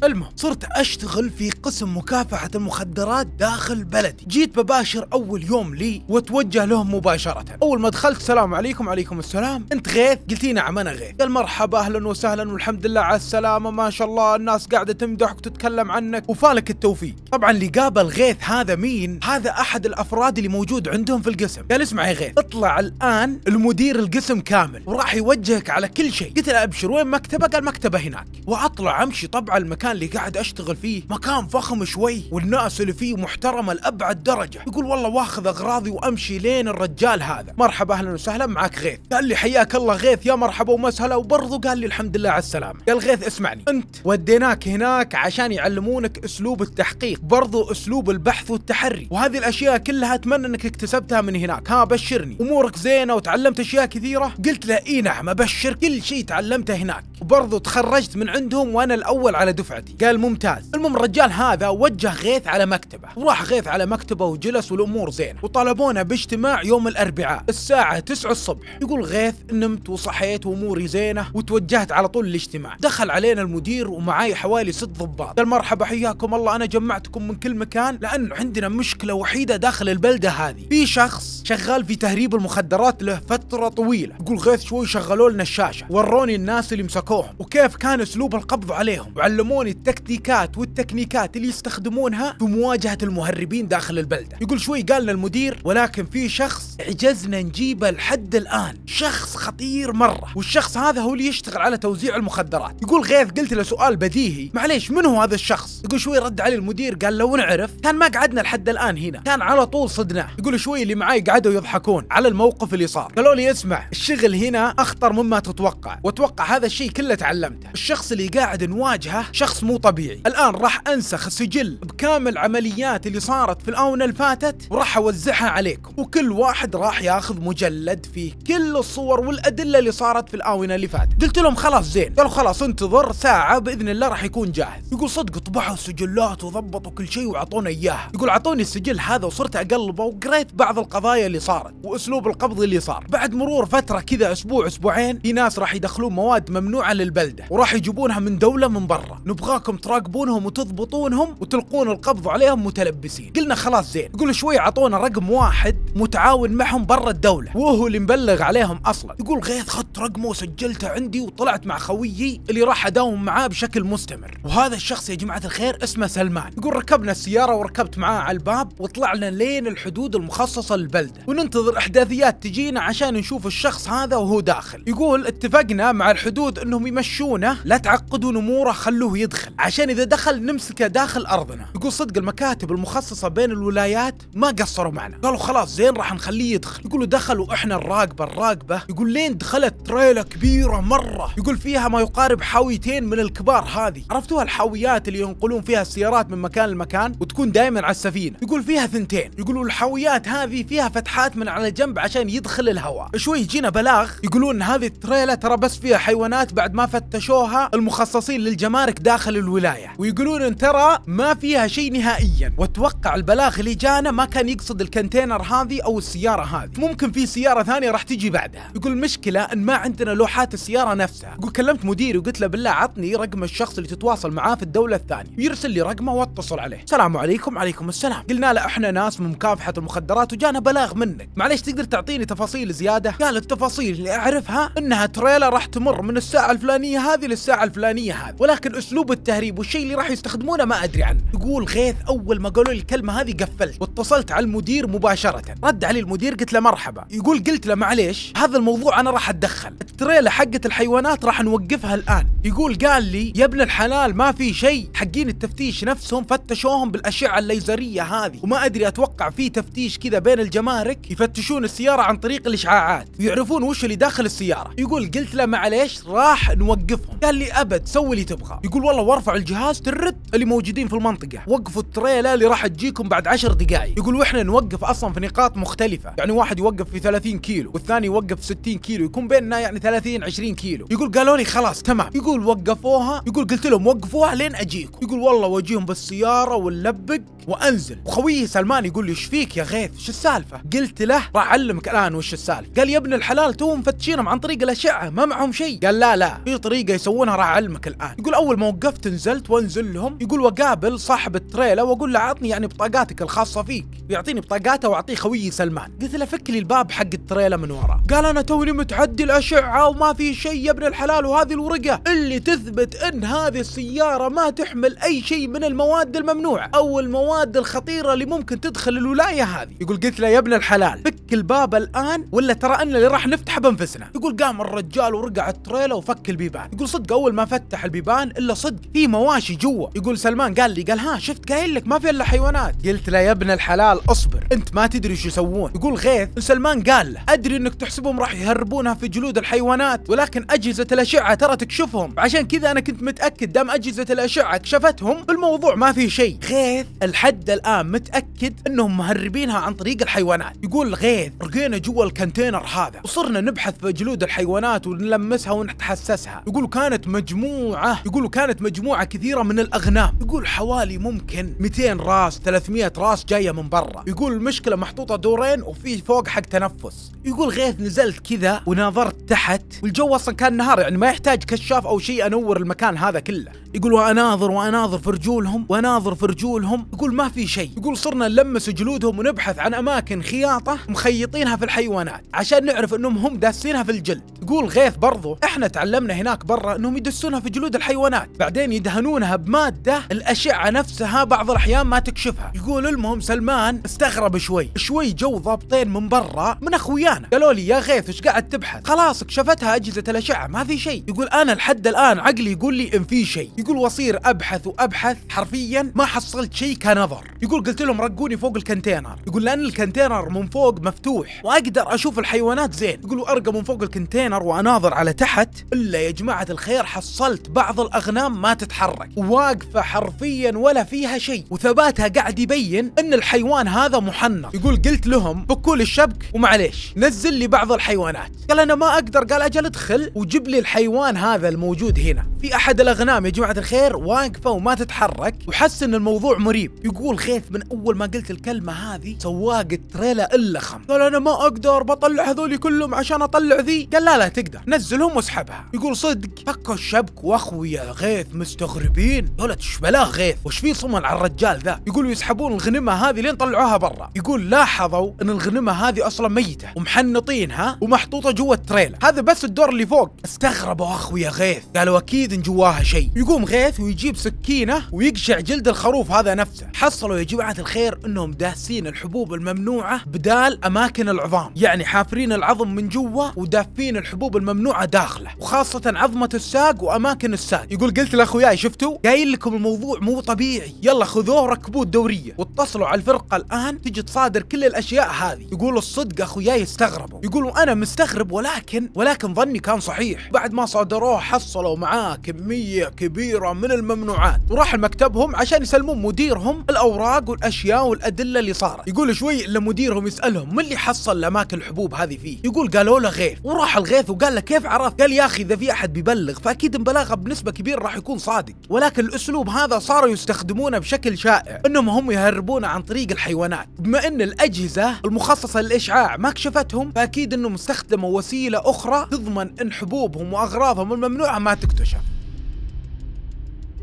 المهم صرت اشتغل في قسم مكافحة المخدرات داخل بلدي جيت بباشر اول يوم لي واتوجه لهم مباشرة اول ما دخلت السلام عليكم عليكم السلام انت غيث قلت لي نعم انا غيث قال مرحبا اهلا وسهلا والحمد لله على السلامة ما شاء الله الناس قاعدة تمدحك وتتكلم عنك وفالك التوفيق طبعا اللي قابل غيث هذا مين هذا احد الافراد اللي موجود عندهم في القسم قال اسمع يا غيث اطلع الان المدير القسم كامل وراح يوجهك على كل شيء قلت له ابشر وين مكتبه قال مكتبه هناك واطلع امشي طبعا المكان المكان اللي قاعد اشتغل فيه مكان فخم شوي والناس اللي فيه محترمه لابعد درجه يقول والله واخذ اغراضي وامشي لين الرجال هذا مرحبا اهلا وسهلا معك غيث قال لي حياك الله غيث يا مرحبا ومسهلا وبرضه قال لي الحمد لله على السلامه قال غيث اسمعني انت وديناك هناك عشان يعلمونك اسلوب التحقيق برضو اسلوب البحث والتحري وهذه الاشياء كلها اتمنى انك اكتسبتها من هناك ها بشرني امورك زينه وتعلمت اشياء كثيره قلت له اي نعم ابشر كل شيء تعلمته هناك وبرضو تخرجت من عندهم وانا الاول على دفعتي السعدي قال ممتاز المهم الرجال هذا وجه غيث على مكتبه وراح غيث على مكتبه وجلس والامور زينه وطلبونا باجتماع يوم الاربعاء الساعه 9 الصبح يقول غيث نمت وصحيت واموري زينه وتوجهت على طول الاجتماع دخل علينا المدير ومعاي حوالي ست ضباط قال مرحبا حياكم الله انا جمعتكم من كل مكان لان عندنا مشكله وحيده داخل البلده هذه في شخص شغال في تهريب المخدرات له فتره طويله يقول غيث شوي شغلوا لنا الشاشه وروني الناس اللي مسكوهم وكيف كان اسلوب القبض عليهم وعلموني يعطوني التكتيكات والتكنيكات اللي يستخدمونها في مواجهة المهربين داخل البلدة يقول شوي قالنا المدير ولكن في شخص عجزنا نجيبه لحد الآن شخص خطير مرة والشخص هذا هو اللي يشتغل على توزيع المخدرات يقول غيث قلت له سؤال بديهي معليش من هو هذا الشخص يقول شوي رد علي المدير قال لو نعرف كان ما قعدنا لحد الآن هنا كان على طول صدناه يقول شوي اللي معاي قعدوا يضحكون على الموقف اللي صار قالوا لي اسمع الشغل هنا أخطر مما تتوقع واتوقع هذا الشيء كله تعلمته الشخص اللي قاعد نواجهه شخص شخص مو طبيعي الآن راح أنسخ سجل بكامل العمليات اللي صارت في الآونة اللي فاتت وراح أوزعها عليكم وكل واحد راح ياخذ مجلد فيه كل الصور والأدلة اللي صارت في الآونة اللي فاتت قلت لهم خلاص زين قالوا خلاص انتظر ساعة بإذن الله راح يكون جاهز يقول صدق طبعوا السجلات وضبطوا كل شيء واعطونا إياها يقول عطوني السجل هذا وصرت أقلبه وقريت بعض القضايا اللي صارت وأسلوب القبض اللي صار بعد مرور فترة كذا أسبوع أسبوعين في ناس راح يدخلون مواد ممنوعة للبلدة وراح يجيبونها من دولة من برا نبغى ابغاكم تراقبونهم وتضبطونهم وتلقون القبض عليهم متلبسين قلنا خلاص زين يقول شوي عطونا رقم واحد متعاون معهم برا الدوله وهو اللي مبلغ عليهم اصلا يقول غيث خدت رقمه وسجلته عندي وطلعت مع خويي اللي راح اداوم معاه بشكل مستمر وهذا الشخص يا جماعه الخير اسمه سلمان يقول ركبنا السياره وركبت معاه على الباب وطلعنا لين الحدود المخصصه للبلده وننتظر احداثيات تجينا عشان نشوف الشخص هذا وهو داخل يقول اتفقنا مع الحدود انهم يمشونه لا تعقدون اموره خلوه يدخل يدخل عشان إذا دخل نمسكه داخل أرضنا يقول صدق المكاتب المخصصة بين الولايات ما قصروا معنا قالوا خلاص زين راح نخليه يدخل يقولوا دخلوا إحنا الراقبة الراقبة يقول لين دخلت تريلا كبيرة مرة يقول فيها ما يقارب حاويتين من الكبار هذه عرفتوها الحاويات اللي ينقلون فيها السيارات من مكان لمكان وتكون دائما على السفينة يقول فيها ثنتين يقولوا الحاويات هذه فيها فتحات من على جنب عشان يدخل الهواء شوي يجينا بلاغ يقولون هذه التريلا ترى بس فيها حيوانات بعد ما فتشوها المخصصين للجمارك داخل داخل الولاية ويقولون ان ترى ما فيها شيء نهائيا واتوقع البلاغ اللي جانا ما كان يقصد الكنتينر هذه او السيارة هذه ممكن في سيارة ثانية راح تجي بعدها يقول المشكلة ان ما عندنا لوحات السيارة نفسها يقول كلمت مديري وقلت له بالله عطني رقم الشخص اللي تتواصل معاه في الدولة الثانية ويرسل لي رقمه واتصل عليه السلام عليكم عليكم السلام قلنا له احنا ناس من مكافحة المخدرات وجانا بلاغ منك معليش تقدر تعطيني تفاصيل زيادة قال التفاصيل اللي اعرفها انها تريلا راح تمر من الساعة الفلانية هذه للساعة الفلانية هذه ولكن اسلوب اسلوب التهريب والشيء اللي راح يستخدمونه ما ادري عنه يقول غيث اول ما قالوا لي الكلمه هذه قفلت واتصلت على المدير مباشره رد علي المدير قلت له مرحبا يقول قلت له معليش هذا الموضوع انا راح اتدخل التريلا حقه الحيوانات راح نوقفها الان يقول قال لي يا ابن الحلال ما في شيء حقين التفتيش نفسهم فتشوهم بالاشعه الليزريه هذه وما ادري اتوقع في تفتيش كذا بين الجمارك يفتشون السياره عن طريق الاشعاعات ويعرفون وش اللي داخل السياره يقول قلت له معليش راح نوقفهم قال لي ابد سوي اللي تبغى يقول والله يلا وارفعوا الجهاز ترد اللي موجودين في المنطقه وقفوا التريلا اللي راح تجيكم بعد 10 دقائق يقول واحنا نوقف اصلا في نقاط مختلفه يعني واحد يوقف في 30 كيلو والثاني يوقف في 60 كيلو يكون بيننا يعني 30 20 كيلو يقول قالوا لي خلاص تمام يقول وقفوها يقول قلت لهم وقفوها لين اجيكم يقول والله واجيهم بالسياره ونلبق وانزل وخويي سلمان يقول لي ايش فيك يا غيث شو السالفه قلت له راح اعلمك الان وش السالفه قال يا ابن الحلال تو مفتشينهم عن طريق الاشعه ما معهم شيء قال لا لا في طريقه يسوونها راح اعلمك الان يقول اول ما وقف وقفت نزلت وانزل لهم يقول وقابل صاحب التريلا واقول له عطني يعني بطاقاتك الخاصه فيك يعطيني بطاقاته واعطيه خويي سلمان قلت له فك لي الباب حق التريلا من ورا قال انا توني متعدي الاشعه وما في شيء يا ابن الحلال وهذه الورقه اللي تثبت ان هذه السياره ما تحمل اي شيء من المواد الممنوعه او المواد الخطيره اللي ممكن تدخل الولايه هذه يقول قلت له يا ابن الحلال فك الباب الان ولا ترى ان اللي راح نفتحه بانفسنا يقول قام الرجال ورقع التريلا وفك البيبان يقول صدق اول ما فتح البيبان الا صدق البرد في مواشي جوا يقول سلمان قال لي قال ها شفت قايل لك ما في الا حيوانات قلت له يا ابن الحلال اصبر انت ما تدري شو يسوون يقول غيث سلمان قال له ادري انك تحسبهم راح يهربونها في جلود الحيوانات ولكن اجهزه الاشعه ترى تكشفهم عشان كذا انا كنت متاكد دام اجهزه الاشعه كشفتهم بالموضوع ما في شيء غيث الحد الان متاكد انهم مهربينها عن طريق الحيوانات يقول غيث رقينا جوا الكنتينر هذا وصرنا نبحث في جلود الحيوانات ونلمسها ونتحسسها يقول كانت مجموعه يقول كانت مجموعة مجموعة كثيرة من الأغنام يقول حوالي ممكن 200 راس 300 راس جاية من برا يقول المشكلة محطوطة دورين وفي فوق حق تنفس يقول غيث نزلت كذا وناظرت تحت والجو أصلا كان نهار يعني ما يحتاج كشاف أو شيء أنور المكان هذا كله يقول واناظر واناظر في رجولهم واناظر في رجولهم يقول ما في شيء يقول صرنا نلمس جلودهم ونبحث عن اماكن خياطه مخيطينها في الحيوانات عشان نعرف انهم هم داسينها في الجلد يقول غيث برضو احنا تعلمنا هناك برا انهم يدسونها في جلود الحيوانات بعدين يدهنونها بماده الاشعه نفسها بعض الاحيان ما تكشفها يقول المهم سلمان استغرب شوي شوي جو ضابطين من برا من اخويانا قالوا لي يا غيث ايش قاعد تبحث خلاص كشفتها اجهزه الاشعه ما في شيء يقول انا لحد الان عقلي يقول لي ان في شيء يقول وصير ابحث وابحث حرفيا ما حصلت شيء كنظر يقول قلت لهم رقوني فوق الكونتينر يقول لان الكونتينر من فوق مفتوح واقدر اشوف الحيوانات زين يقولوا ارقى من فوق الكونتينر واناظر على تحت الا يا جماعه الخير حصلت بعض الاغنام ما تتحرك واقفه حرفيا ولا فيها شيء وثباتها قاعد يبين ان الحيوان هذا محنط يقول قلت لهم فكوا لي الشبك ومعليش نزل لي بعض الحيوانات قال انا ما اقدر قال اجل ادخل وجيب لي الحيوان هذا الموجود هنا في احد الاغنام يا جماعه جماعه الخير واقفه وما تتحرك وحس ان الموضوع مريب يقول غيث من اول ما قلت الكلمه هذه سواق التريلا الا خم قال انا ما اقدر بطلع هذولي كلهم عشان اطلع ذي قال لا لا تقدر نزلهم واسحبها يقول صدق فكوا الشبك واخوي يا غيث مستغربين قال ايش بلاه غيث وش في صمن على الرجال ذا يقولوا يسحبون الغنمه هذه لين طلعوها برا يقول لاحظوا ان الغنمه هذه اصلا ميته ومحنطينها ومحطوطه جوا التريلا هذا بس الدور اللي فوق استغربوا اخوي يا غيث قالوا اكيد ان جواها شيء يقول يقوم غيث ويجيب سكينه ويقشع جلد الخروف هذا نفسه حصلوا يا جماعه الخير انهم داسين الحبوب الممنوعه بدال اماكن العظام يعني حافرين العظم من جوا ودافين الحبوب الممنوعه داخله وخاصه عظمه الساق واماكن الساق يقول قلت لاخوياي شفتوا قايل لكم الموضوع مو طبيعي يلا خذوه ركبوه الدوريه واتصلوا على الفرقه الان تجي تصادر كل الاشياء هذه يقول الصدق اخوياي استغربوا يقولوا انا مستغرب ولكن ولكن ظني كان صحيح بعد ما صادروه حصلوا معاه كميه كبيره كثيرة من الممنوعات وراح لمكتبهم عشان يسلمون مديرهم الأوراق والأشياء والأدلة اللي صارت يقول شوي إلا مديرهم يسألهم من اللي حصل الأماكن الحبوب هذه فيه يقول قالوا له غيث وراح الغيث وقال له كيف عرفت قال يا أخي إذا في أحد بيبلغ فأكيد مبلغه بنسبة كبيرة راح يكون صادق ولكن الأسلوب هذا صاروا يستخدمونه بشكل شائع أنهم هم يهربونه عن طريق الحيوانات بما أن الأجهزة المخصصة للإشعاع ما كشفتهم فأكيد أنهم استخدموا وسيلة أخرى تضمن أن حبوبهم وأغراضهم الممنوعة ما تكتشف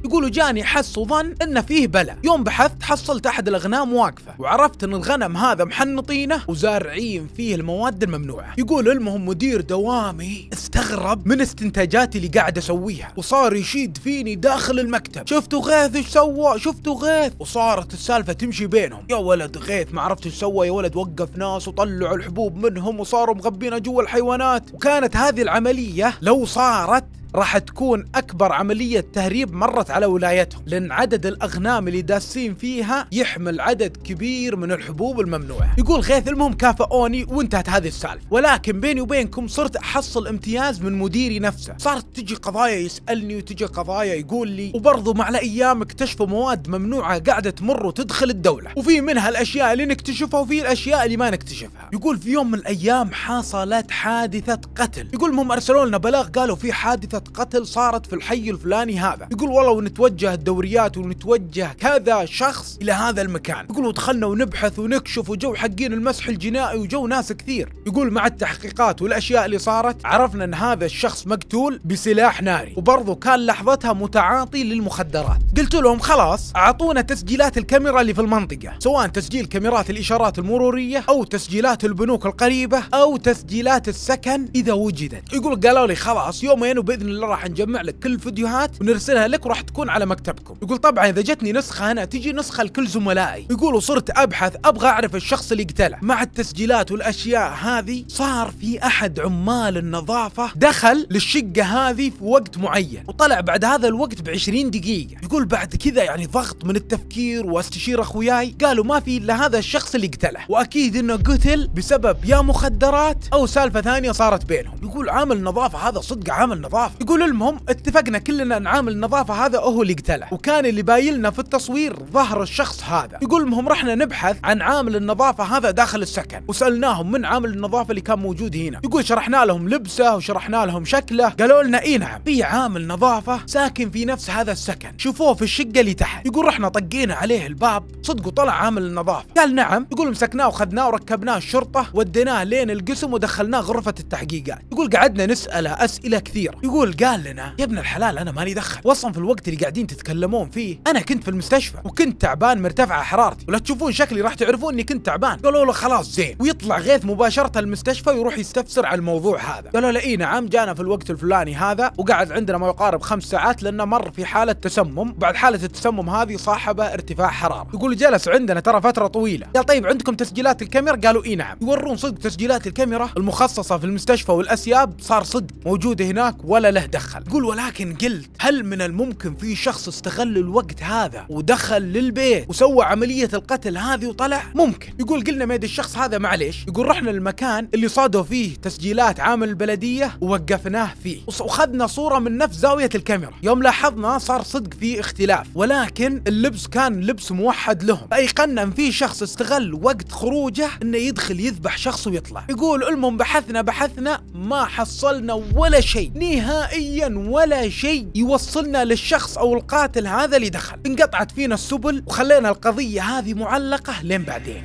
يقولوا جاني حس وظن ان فيه بلا يوم بحثت حصلت احد الاغنام واقفه وعرفت ان الغنم هذا محنطينه وزارعين فيه المواد الممنوعه يقول المهم مدير دوامي استغرب من استنتاجاتي اللي قاعد اسويها وصار يشيد فيني داخل المكتب شفتوا غيث ايش سوى شفتوا غيث وصارت السالفه تمشي بينهم يا ولد غيث ما عرفت ايش سوى يا ولد وقف ناس وطلعوا الحبوب منهم وصاروا مغبين جوا الحيوانات وكانت هذه العمليه لو صارت راح تكون أكبر عملية تهريب مرت على ولايتهم لأن عدد الأغنام اللي داسين فيها يحمل عدد كبير من الحبوب الممنوعة يقول غيث المهم كافئوني وانتهت هذه السالفة ولكن بيني وبينكم صرت أحصل امتياز من مديري نفسه صارت تجي قضايا يسألني وتجي قضايا يقول لي وبرضه مع الأيام اكتشفوا مواد ممنوعة قاعدة تمر وتدخل الدولة وفي منها الأشياء اللي نكتشفها وفي الأشياء اللي ما نكتشفها يقول في يوم من الأيام حصلت حادثة قتل يقول المهم أرسلوا لنا بلاغ قالوا في حادثة قتل صارت في الحي الفلاني هذا يقول والله ونتوجه الدوريات ونتوجه كذا شخص الى هذا المكان يقول ودخلنا ونبحث ونكشف وجو حقين المسح الجنائي وجو ناس كثير يقول مع التحقيقات والاشياء اللي صارت عرفنا ان هذا الشخص مقتول بسلاح ناري وبرضه كان لحظتها متعاطي للمخدرات قلت لهم خلاص اعطونا تسجيلات الكاميرا اللي في المنطقه سواء تسجيل كاميرات الاشارات المروريه او تسجيلات البنوك القريبه او تسجيلات السكن اذا وجدت يقول قالوا لي خلاص يومين وباذن اللي راح نجمع لك كل الفيديوهات ونرسلها لك وراح تكون على مكتبكم يقول طبعا اذا جتني نسخه انا تجي نسخه لكل زملائي يقول وصرت ابحث ابغى اعرف الشخص اللي قتله مع التسجيلات والاشياء هذه صار في احد عمال النظافه دخل للشقه هذه في وقت معين وطلع بعد هذا الوقت ب 20 دقيقه يقول بعد كذا يعني ضغط من التفكير واستشير اخوياي قالوا ما في الا هذا الشخص اللي قتله واكيد انه قتل بسبب يا مخدرات او سالفه ثانيه صارت بينهم يقول عامل نظافه هذا صدق عامل نظافه تقول المهم اتفقنا كلنا نعامل النظافه هذا هو اللي قتله وكان اللي بايلنا في التصوير ظهر الشخص هذا يقول المهم رحنا نبحث عن عامل النظافه هذا داخل السكن وسالناهم من عامل النظافه اللي كان موجود هنا يقول شرحنا لهم لبسه وشرحنا لهم شكله قالوا لنا اي نعم في عامل نظافه ساكن في نفس هذا السكن شوفوه في الشقه اللي تحت يقول رحنا طقينا عليه الباب صدق وطلع عامل النظافه قال نعم يقول مسكناه وخذناه وركبناه الشرطه وديناه لين القسم ودخلناه غرفه التحقيقات يقول قعدنا نساله اسئله كثيره يقول الرجل قال لنا يا ابن الحلال انا مالي دخل وصلا في الوقت اللي قاعدين تتكلمون فيه انا كنت في المستشفى وكنت تعبان مرتفعه حرارتي ولا تشوفون شكلي راح تعرفون اني كنت تعبان قالوا له خلاص زين ويطلع غيث مباشره المستشفى ويروح يستفسر على الموضوع هذا قالوا له اي نعم جانا في الوقت الفلاني هذا وقعد عندنا ما يقارب خمس ساعات لانه مر في حاله تسمم بعد حاله التسمم هذه صاحبه ارتفاع حراره يقول جلس عندنا ترى فتره طويله قال طيب عندكم تسجيلات الكاميرا قالوا اي نعم يورون صدق تسجيلات الكاميرا المخصصه في المستشفى والاسياب صار صدق موجوده هناك ولا له دخل قل ولكن قلت هل من الممكن في شخص استغل الوقت هذا ودخل للبيت وسوى عملية القتل هذه وطلع ممكن يقول قلنا ميد الشخص هذا معليش يقول رحنا المكان اللي صادوا فيه تسجيلات عامل البلدية ووقفناه فيه وخذنا صورة من نفس زاوية الكاميرا يوم لاحظنا صار صدق في اختلاف ولكن اللبس كان لبس موحد لهم فأيقنا ان في شخص استغل وقت خروجه انه يدخل يذبح شخص ويطلع يقول المهم بحثنا بحثنا ما حصلنا ولا شيء نهائي نهائيا ولا شيء يوصلنا للشخص او القاتل هذا اللي دخل انقطعت فينا السبل وخلينا القضيه هذه معلقه لين بعدين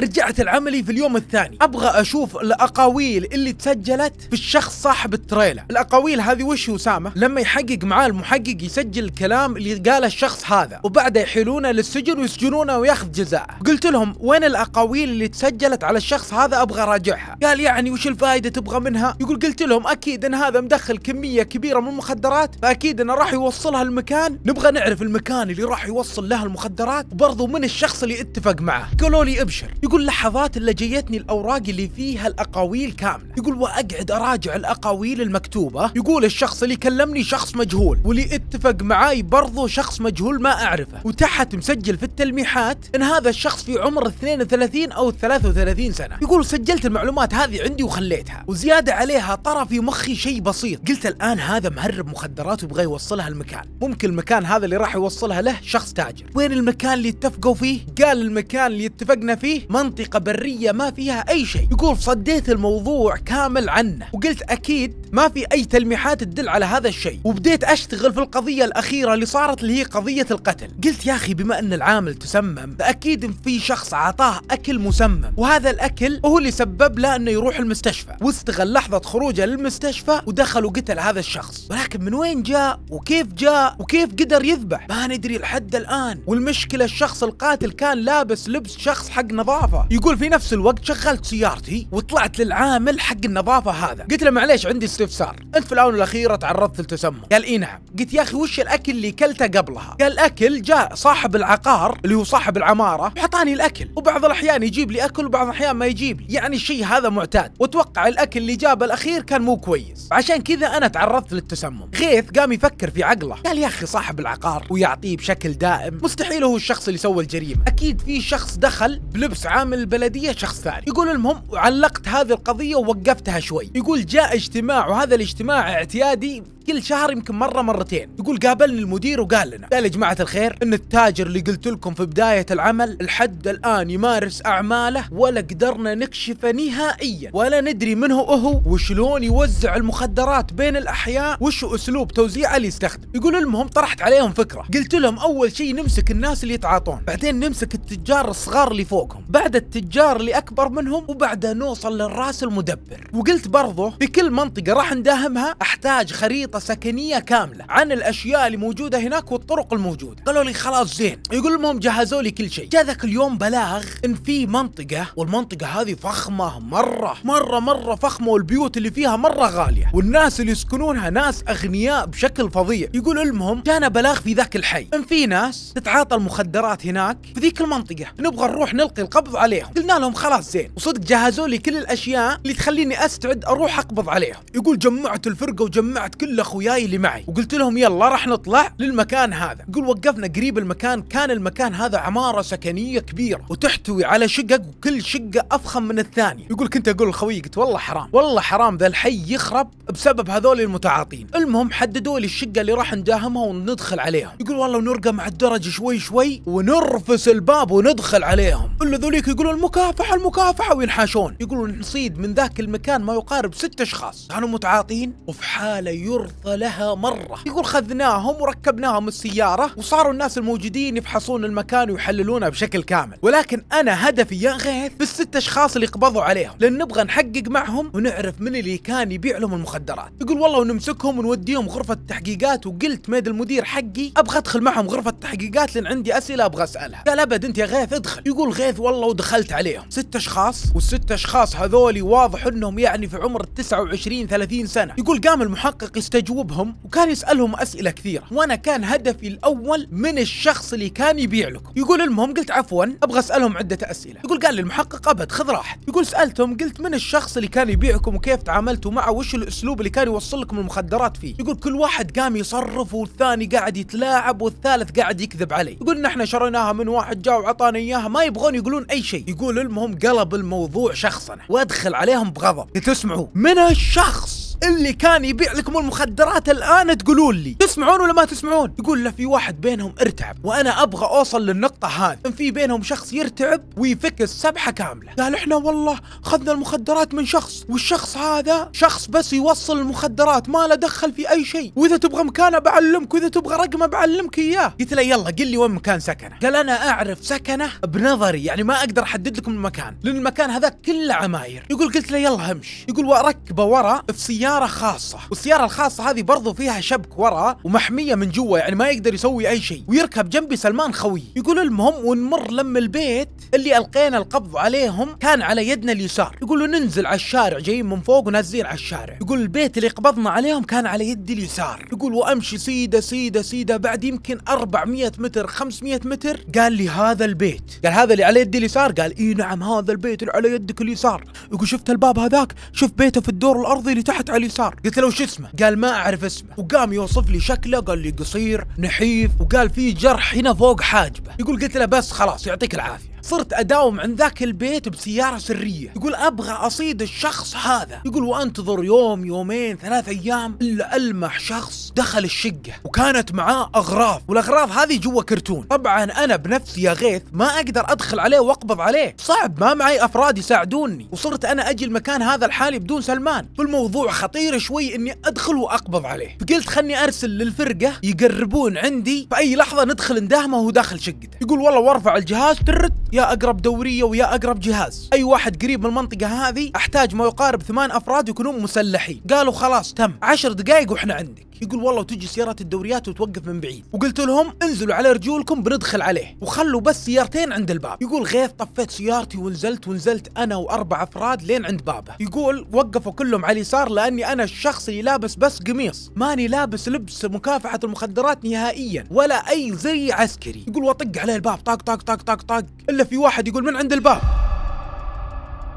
رجعت العملي في اليوم الثاني ابغى اشوف الاقاويل اللي تسجلت في الشخص صاحب التريلا الاقاويل هذه وش سامه لما يحقق معاه المحقق يسجل الكلام اللي قاله الشخص هذا وبعده يحيلونه للسجن ويسجنونه وياخذ جزاءه قلت لهم وين الاقاويل اللي تسجلت على الشخص هذا ابغى اراجعها قال يعني وش الفائده تبغى منها يقول قلت لهم اكيد ان هذا مدخل كميه كبيره من المخدرات فاكيد انه راح يوصلها المكان نبغى نعرف المكان اللي راح يوصل لها المخدرات وبرضه من الشخص اللي اتفق معه قالوا لي ابشر يقول لحظات اللي جيتني الأوراق اللي فيها الأقاويل كاملة يقول وأقعد أراجع الأقاويل المكتوبة يقول الشخص اللي كلمني شخص مجهول واللي اتفق معاي برضه شخص مجهول ما أعرفه وتحت مسجل في التلميحات إن هذا الشخص في عمر 32 أو 33 سنة يقول سجلت المعلومات هذه عندي وخليتها وزيادة عليها طرى في مخي شيء بسيط قلت الآن هذا مهرب مخدرات ويبغى يوصلها المكان ممكن المكان هذا اللي راح يوصلها له شخص تاجر وين المكان اللي اتفقوا فيه قال المكان اللي اتفقنا فيه منطقة برية ما فيها أي شيء يقول صديت الموضوع كامل عنه وقلت أكيد ما في أي تلميحات تدل على هذا الشيء وبديت أشتغل في القضية الأخيرة اللي صارت اللي هي قضية القتل قلت يا أخي بما أن العامل تسمم فأكيد في شخص عطاه أكل مسمم وهذا الأكل هو اللي سبب له أنه يروح المستشفى واستغل لحظة خروجه للمستشفى ودخل وقتل هذا الشخص ولكن من وين جاء وكيف جاء وكيف قدر يذبح ما ندري لحد الآن والمشكلة الشخص القاتل كان لابس لبس شخص حق نظافة النظافه يقول في نفس الوقت شغلت سيارتي وطلعت للعامل حق النظافه هذا قلت له معليش عندي استفسار انت في الاونه الاخيره تعرضت لتسمم قال اي نعم قلت يا اخي وش الاكل اللي كلته قبلها قال الاكل جاء صاحب العقار اللي هو صاحب العماره وحطاني الاكل وبعض الاحيان يجيب لي اكل وبعض الاحيان ما يجيب لي يعني الشيء هذا معتاد واتوقع الاكل اللي جابه الاخير كان مو كويس عشان كذا انا تعرضت للتسمم غيث قام يفكر في عقله قال يا اخي صاحب العقار ويعطيه بشكل دائم مستحيل هو الشخص اللي سوى الجريمه اكيد في شخص دخل بلبس عامل البلديه شخص ثاني يقول المهم علقت هذه القضيه ووقفتها شوي يقول جاء اجتماع وهذا الاجتماع اعتيادي كل شهر يمكن مره مرتين يقول قابلني المدير وقال لنا قال يا جماعه الخير ان التاجر اللي قلت لكم في بدايه العمل لحد الان يمارس اعماله ولا قدرنا نكشفه نهائيا ولا ندري من هو هو وشلون يوزع المخدرات بين الاحياء وش اسلوب توزيعه اللي يستخدم يقول المهم طرحت عليهم فكره قلت لهم اول شيء نمسك الناس اللي يتعاطون بعدين نمسك التجار الصغار اللي فوقهم بعد التجار اللي اكبر منهم وبعدها نوصل للراس المدبر وقلت برضه في كل منطقه راح نداهمها احتاج خريطه خريطه سكنيه كامله عن الاشياء اللي موجوده هناك والطرق الموجوده قالوا لي خلاص زين يقول لهم جهزوا لي كل شيء جاء ذاك اليوم بلاغ ان في منطقه والمنطقه هذه فخمه مره مره مره فخمه والبيوت اللي فيها مره غاليه والناس اللي يسكنونها ناس اغنياء بشكل فظيع يقول المهم جانا بلاغ في ذاك الحي ان في ناس تتعاطى المخدرات هناك في ذيك المنطقه نبغى نروح نلقي القبض عليهم قلنا لهم خلاص زين وصدق جهزوا لي كل الاشياء اللي تخليني استعد اروح اقبض عليهم يقول جمعت الفرقه وجمعت كل اخوياي اللي معي وقلت لهم يلا راح نطلع للمكان هذا يقول وقفنا قريب المكان كان المكان هذا عماره سكنيه كبيره وتحتوي على شقق وكل شقه افخم من الثانيه يقول كنت اقول لخوي قلت والله حرام والله حرام ذا الحي يخرب بسبب هذول المتعاطين المهم حددوا لي الشقه اللي راح نداهمها وندخل عليهم يقول والله ونرقى مع الدرج شوي شوي ونرفس الباب وندخل عليهم الا ذوليك يقولون المكافحه المكافحه وينحاشون يقولون نصيد من ذاك المكان ما يقارب ست اشخاص كانوا متعاطين وفي حاله يرفع الأرض لها مرة يقول خذناهم وركبناهم السيارة وصاروا الناس الموجودين يفحصون المكان ويحللونه بشكل كامل ولكن أنا هدفي يا غيث بالست أشخاص اللي قبضوا عليهم لأن نبغى نحقق معهم ونعرف من اللي كان يبيع لهم المخدرات يقول والله ونمسكهم ونوديهم غرفة التحقيقات وقلت ميد المدير حقي أبغى أدخل معهم غرفة التحقيقات لأن عندي أسئلة أبغى أسألها قال أبد أنت يا غيث ادخل يقول غيث والله ودخلت عليهم ست أشخاص والست أشخاص هذولي واضح أنهم يعني في عمر 29 30 سنة يقول قام المحقق يستجيب يجوبهم وكان يسالهم اسئله كثيره وانا كان هدفي الاول من الشخص اللي كان يبيع لكم يقول المهم قلت عفوا ابغى اسالهم عده اسئله يقول قال لي المحقق ابد خذ راحت يقول سالتهم قلت من الشخص اللي كان يبيعكم وكيف تعاملتوا معه وش الاسلوب اللي كان يوصل لكم المخدرات فيه يقول كل واحد قام يصرف والثاني قاعد يتلاعب والثالث قاعد يكذب علي يقول نحن شريناها من واحد جاء وعطانا اياها ما يبغون يقولون اي شيء يقول المهم قلب الموضوع شخصنا وادخل عليهم بغضب قلت اسمعوا من الشخص اللي كان يبيع لكم المخدرات الان تقولون لي تسمعون ولا ما تسمعون يقول له في واحد بينهم ارتعب وانا ابغى اوصل للنقطه هذه ان في بينهم شخص يرتعب ويفك السبحه كامله قال احنا والله خذنا المخدرات من شخص والشخص هذا شخص بس يوصل المخدرات ما له دخل في اي شيء واذا تبغى مكانه بعلمك واذا تبغى رقمه بعلمك اياه قلت له يلا قل لي وين مكان سكنه قال انا اعرف سكنه بنظري يعني ما اقدر احدد لكم المكان لان المكان هذا كله عماير يقول قلت له يلا همش يقول واركبه ورا في صيام سياره خاصه والسياره الخاصه هذه برضو فيها شبك ورا ومحميه من جوا يعني ما يقدر يسوي اي شيء ويركب جنبي سلمان خوي يقول المهم ونمر لم البيت اللي القينا القبض عليهم كان على يدنا اليسار يقولوا ننزل على الشارع جايين من فوق ونازلين على الشارع يقول البيت اللي قبضنا عليهم كان على يدي اليسار يقول وامشي سيده سيده سيده بعد يمكن 400 متر 500 متر قال لي هذا البيت قال هذا اللي على يدي اليسار قال اي نعم هذا البيت اللي على يدك اليسار يقول شفت الباب هذاك شوف بيته في الدور الارضي اللي تحت على اليسار قلت له وش اسمه قال ما اعرف اسمه وقام يوصف لي شكله قال لي قصير نحيف وقال في جرح هنا فوق حاجبه يقول قلت له بس خلاص يعطيك العافيه صرت اداوم عند ذاك البيت بسياره سريه يقول ابغى اصيد الشخص هذا يقول وانتظر يوم يومين ثلاث ايام الا المح شخص دخل الشقه وكانت معاه اغراض والاغراض هذه جوا كرتون طبعا انا بنفسي يا غيث ما اقدر ادخل عليه واقبض عليه صعب ما معي افراد يساعدوني وصرت انا اجي المكان هذا لحالي بدون سلمان فالموضوع خطير شوي اني ادخل واقبض عليه فقلت خلني ارسل للفرقه يقربون عندي في اي لحظه ندخل نداهمه وهو داخل شقته يقول والله وارفع الجهاز ترت يا اقرب دوريه ويا اقرب جهاز اي واحد قريب من المنطقه هذه احتاج ما يقارب ثمان افراد يكونون مسلحين قالوا خلاص تم عشر دقائق واحنا عندك يقول والله تجي سيارات الدوريات وتوقف من بعيد وقلت لهم انزلوا على رجولكم بندخل عليه وخلوا بس سيارتين عند الباب يقول غيث طفيت سيارتي ونزلت ونزلت انا واربع افراد لين عند بابه يقول وقفوا كلهم على اليسار لاني انا الشخص اللي لابس بس قميص ماني لابس لبس مكافحه المخدرات نهائيا ولا اي زي عسكري يقول واطق عليه الباب طاق طاق طاق طاق طاق الا في واحد يقول من عند الباب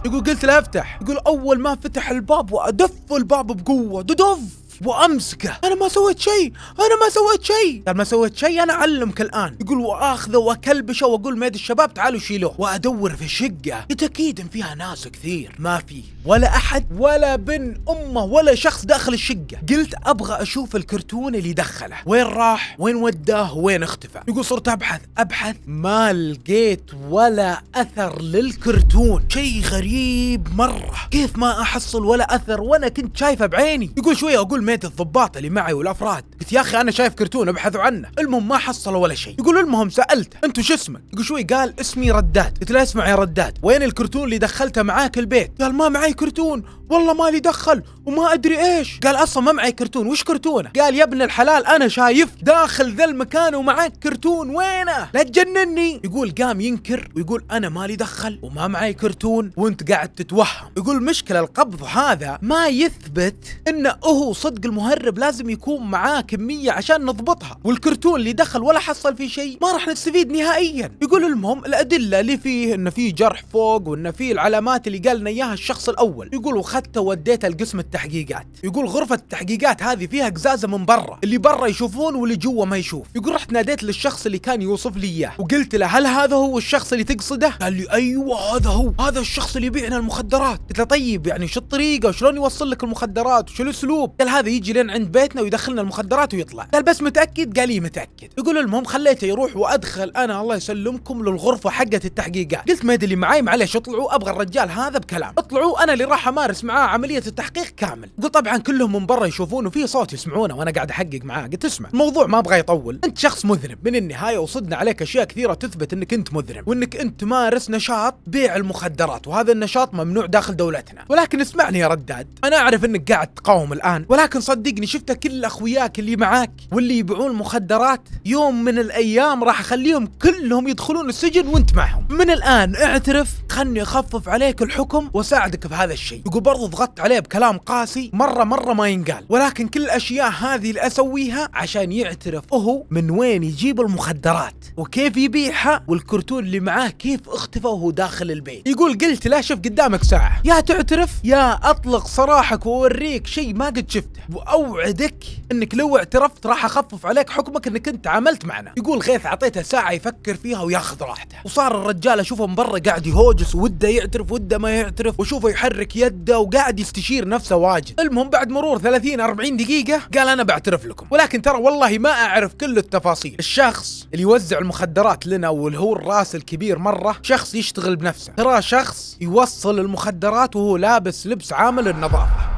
يقول قلت له افتح يقول اول ما فتح الباب وادف الباب بقوه ددف وامسكه انا ما سويت شيء انا ما سويت شيء قال طيب ما سويت شيء انا اعلمك الان يقول واخذه واكلبشه واقول ميد الشباب تعالوا شيلوه وادور في شقه اكيد فيها ناس كثير ما في ولا احد ولا بن امه ولا شخص داخل الشقه قلت ابغى اشوف الكرتون اللي دخله وين راح وين وداه وين اختفى يقول صرت ابحث ابحث ما لقيت ولا اثر للكرتون شيء غريب مره كيف ما احصل ولا اثر وانا كنت شايفه بعيني يقول شويه اقول كميه الضباط اللي معي والافراد قلت يا اخي انا شايف كرتون ابحثوا عنه المهم ما حصلوا ولا شيء يقول المهم سالته انت شو اسمك يقول شوي قال اسمي رداد قلت له اسمع يا رداد وين الكرتون اللي دخلته معاك البيت قال ما معي كرتون والله ما لي دخل وما ادري ايش قال اصلا ما معي كرتون وش كرتونه قال يا ابن الحلال انا شايف داخل ذا المكان ومعاك كرتون وينه لا تجنني يقول قام ينكر ويقول انا ما لي دخل وما معي كرتون وانت قاعد تتوهم يقول مشكله القبض هذا ما يثبت انه هو صدق صدق المهرب لازم يكون معاه كميه عشان نضبطها والكرتون اللي دخل ولا حصل فيه شيء ما راح نستفيد نهائيا يقول المهم الادله اللي فيه انه فيه جرح فوق وانه فيه العلامات اللي قال لنا اياها الشخص الاول يقول وخدته وديته لقسم التحقيقات يقول غرفه التحقيقات هذه فيها قزازه من برا اللي برا يشوفون واللي جوا ما يشوف يقول رحت ناديت للشخص اللي كان يوصف لي اياه وقلت له هل هذا هو الشخص اللي تقصده قال لي ايوه هذا هو هذا الشخص اللي يبيعنا المخدرات قلت له طيب يعني شو الطريقه وشلون يوصل لك المخدرات وشو الاسلوب قال هذا هذا يجي لين عند بيتنا ويدخلنا المخدرات ويطلع قال بس متاكد قال لي متاكد يقول المهم خليته يروح وادخل انا الله يسلمكم للغرفه حقت التحقيقات قلت ما اللي معاي معليش اطلعوا ابغى الرجال هذا بكلام اطلعوا انا اللي راح امارس معاه عمليه التحقيق كامل قلت طبعا كلهم من برا يشوفون وفي صوت يسمعونه وانا قاعد احقق معاه قلت اسمع الموضوع ما ابغى يطول انت شخص مذنب من النهايه وصدنا عليك اشياء كثيره تثبت انك انت مذنب وانك انت تمارس نشاط بيع المخدرات وهذا النشاط ممنوع داخل دولتنا ولكن اسمعني يا رداد انا اعرف انك قاعد تقاوم الان ولكن لكن صدقني شفت كل اخوياك اللي معاك واللي يبيعون مخدرات يوم من الايام راح اخليهم كلهم يدخلون السجن وانت معهم من الان اعترف خلني اخفف عليك الحكم واساعدك في هذا الشيء يقول برضو ضغطت عليه بكلام قاسي مره مره ما ينقال ولكن كل الاشياء هذه اللي اسويها عشان يعترف هو من وين يجيب المخدرات وكيف يبيعها والكرتون اللي معاه كيف اختفى وهو داخل البيت يقول قلت لا شوف قدامك ساعه يا تعترف يا اطلق سراحك واوريك شيء ما قد شفته واوعدك انك لو اعترفت راح اخفف عليك حكمك انك انت تعاملت معنا يقول غيث اعطيته ساعه يفكر فيها وياخذ راحته وصار الرجال اشوفه من برا قاعد يهوجس وده يعترف وده ما يعترف واشوفه يحرك يده وقاعد يستشير نفسه واجد المهم بعد مرور 30 40 دقيقه قال انا بعترف لكم ولكن ترى والله ما اعرف كل التفاصيل الشخص اللي يوزع المخدرات لنا واللي هو الراس الكبير مره شخص يشتغل بنفسه ترى شخص يوصل المخدرات وهو لابس لبس عامل النظافه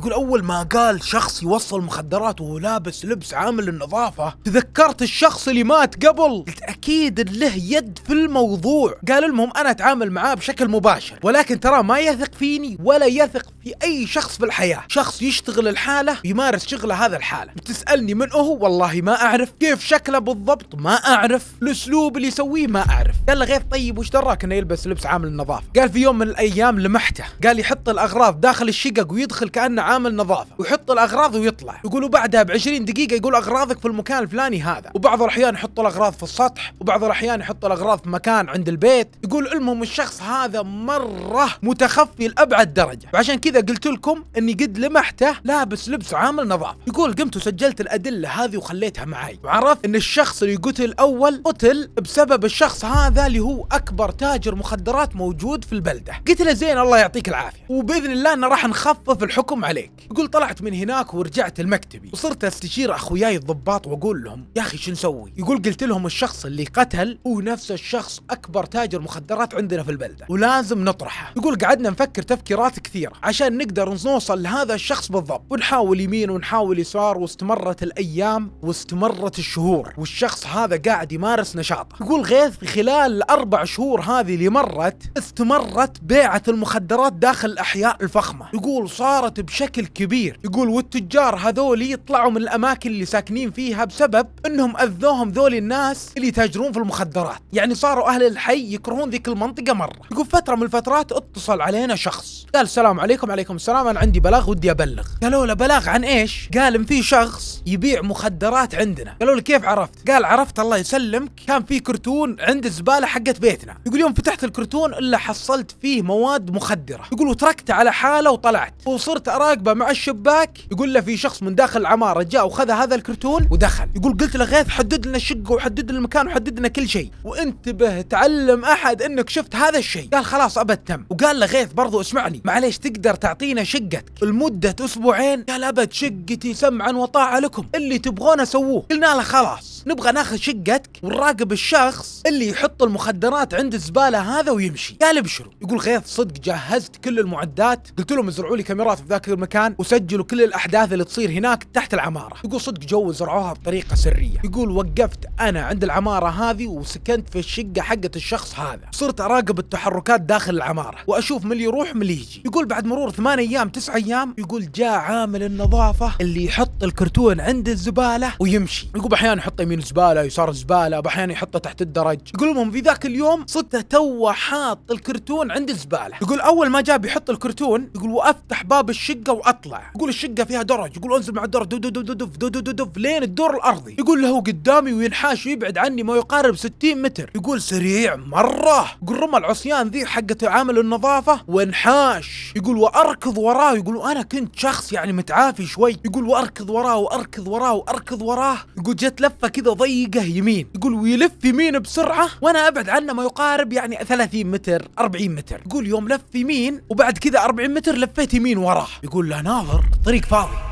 يقول أول ما قال شخص يوصل مخدرات وهو لابس لبس عامل النظافة تذكرت الشخص اللي مات قبل قلت أكيد له يد في الموضوع قال المهم أنا أتعامل معاه بشكل مباشر ولكن ترى ما يثق فيني ولا يثق في أي شخص في الحياة شخص يشتغل الحالة يمارس شغله هذا الحالة بتسألني من هو والله ما أعرف كيف شكله بالضبط ما أعرف الأسلوب اللي يسويه ما أعرف قال له غير طيب وش دراك انه يلبس لبس عامل النظافة قال في يوم من الأيام لمحته قال يحط الأغراض داخل الشقق ويدخل كأنه عامل نظافه ويحط الاغراض ويطلع يقولوا بعدها ب 20 دقيقه يقول اغراضك في المكان الفلاني هذا وبعض الاحيان يحط الاغراض في السطح وبعض الاحيان يحط الاغراض في مكان عند البيت يقول المهم الشخص هذا مره متخفي لابعد درجه وعشان كذا قلت لكم اني قد لمحته لابس لبس عامل نظافه يقول قمت وسجلت الادله هذه وخليتها معي وعرفت ان الشخص اللي قتل اول قتل بسبب الشخص هذا اللي هو اكبر تاجر مخدرات موجود في البلده قلت له زين الله يعطيك العافيه وباذن الله انه راح نخفف الحكم عليك يقول طلعت من هناك ورجعت لمكتبي وصرت استشير اخوياي الضباط واقول لهم يا اخي شو نسوي يقول قلت لهم الشخص اللي قتل هو نفس الشخص اكبر تاجر مخدرات عندنا في البلده ولازم نطرحه يقول قعدنا نفكر تفكيرات كثيره عشان نقدر نوصل لهذا الشخص بالضبط ونحاول يمين ونحاول يسار واستمرت الايام واستمرت الشهور والشخص هذا قاعد يمارس نشاطه يقول غيث خلال الاربع شهور هذه اللي مرت استمرت بيعه المخدرات داخل الاحياء الفخمه يقول صارت بش بشكل كبير يقول والتجار هذول يطلعوا من الأماكن اللي ساكنين فيها بسبب أنهم أذوهم ذول الناس اللي يتاجرون في المخدرات يعني صاروا أهل الحي يكرهون ذيك المنطقة مرة يقول فترة من الفترات اتصل علينا شخص قال السلام عليكم عليكم السلام أنا عندي بلاغ ودي أبلغ قالوا له بلاغ عن إيش قال إن في شخص يبيع مخدرات عندنا قالوا له كيف عرفت قال عرفت الله يسلمك كان في كرتون عند الزبالة حقت بيتنا يقول يوم فتحت الكرتون إلا حصلت فيه مواد مخدرة يقول وتركته على حاله وطلعت وصرت أرى راقبه مع الشباك يقول له في شخص من داخل العماره جاء وخذ هذا الكرتون ودخل يقول قلت له غيث حدد لنا الشقه وحدد لنا المكان وحدد لنا كل شيء وانتبه تعلم احد انك شفت هذا الشيء قال خلاص ابد تم وقال له غيث برضو اسمعني معليش تقدر تعطينا شقتك لمده اسبوعين قال ابد شقتي سمعا وطاعه لكم اللي تبغونه سووه قلنا له خلاص نبغى ناخذ شقتك ونراقب الشخص اللي يحط المخدرات عند الزباله هذا ويمشي قال ابشروا يقول غيث صدق جهزت كل المعدات قلت لهم ازرعوا لي كاميرات في ذاك المكان وسجلوا كل الاحداث اللي تصير هناك تحت العماره يقول صدق جو زرعوها بطريقه سريه يقول وقفت انا عند العماره هذه وسكنت في الشقه حقه الشخص هذا صرت اراقب التحركات داخل العماره واشوف من اللي يروح من اللي يجي يقول بعد مرور ثمان ايام تسع ايام يقول جاء عامل النظافه اللي يحط الكرتون عند الزباله ويمشي يقول احيانا يحط يمين زباله يسار زباله احيانا يحطه تحت الدرج يقول لهم في ذاك اليوم صدته تو حاط الكرتون عند الزباله يقول اول ما جاء بيحط الكرتون يقول وافتح باب الشقه الشقه واطلع يقول الشقه فيها درج يقول انزل مع الدرج دو دو دو دو دو دو لين الدور الارضي يقول له قدامي وينحاش ويبعد عني ما يقارب 60 متر يقول سريع مره يقول رمى العصيان ذي حقت عامل النظافه وانحاش يقول واركض وراه يقول انا كنت شخص يعني متعافي شوي يقول واركض وراه واركض وراه واركض وراه يقول جت لفه كذا ضيقه يمين يقول ويلف يمين بسرعه وانا ابعد عنه ما يقارب يعني 30 متر 40 متر يقول يوم لف يمين وبعد كذا 40 متر لفيت يمين وراه يقول يقول لا ناظر طريق فاضي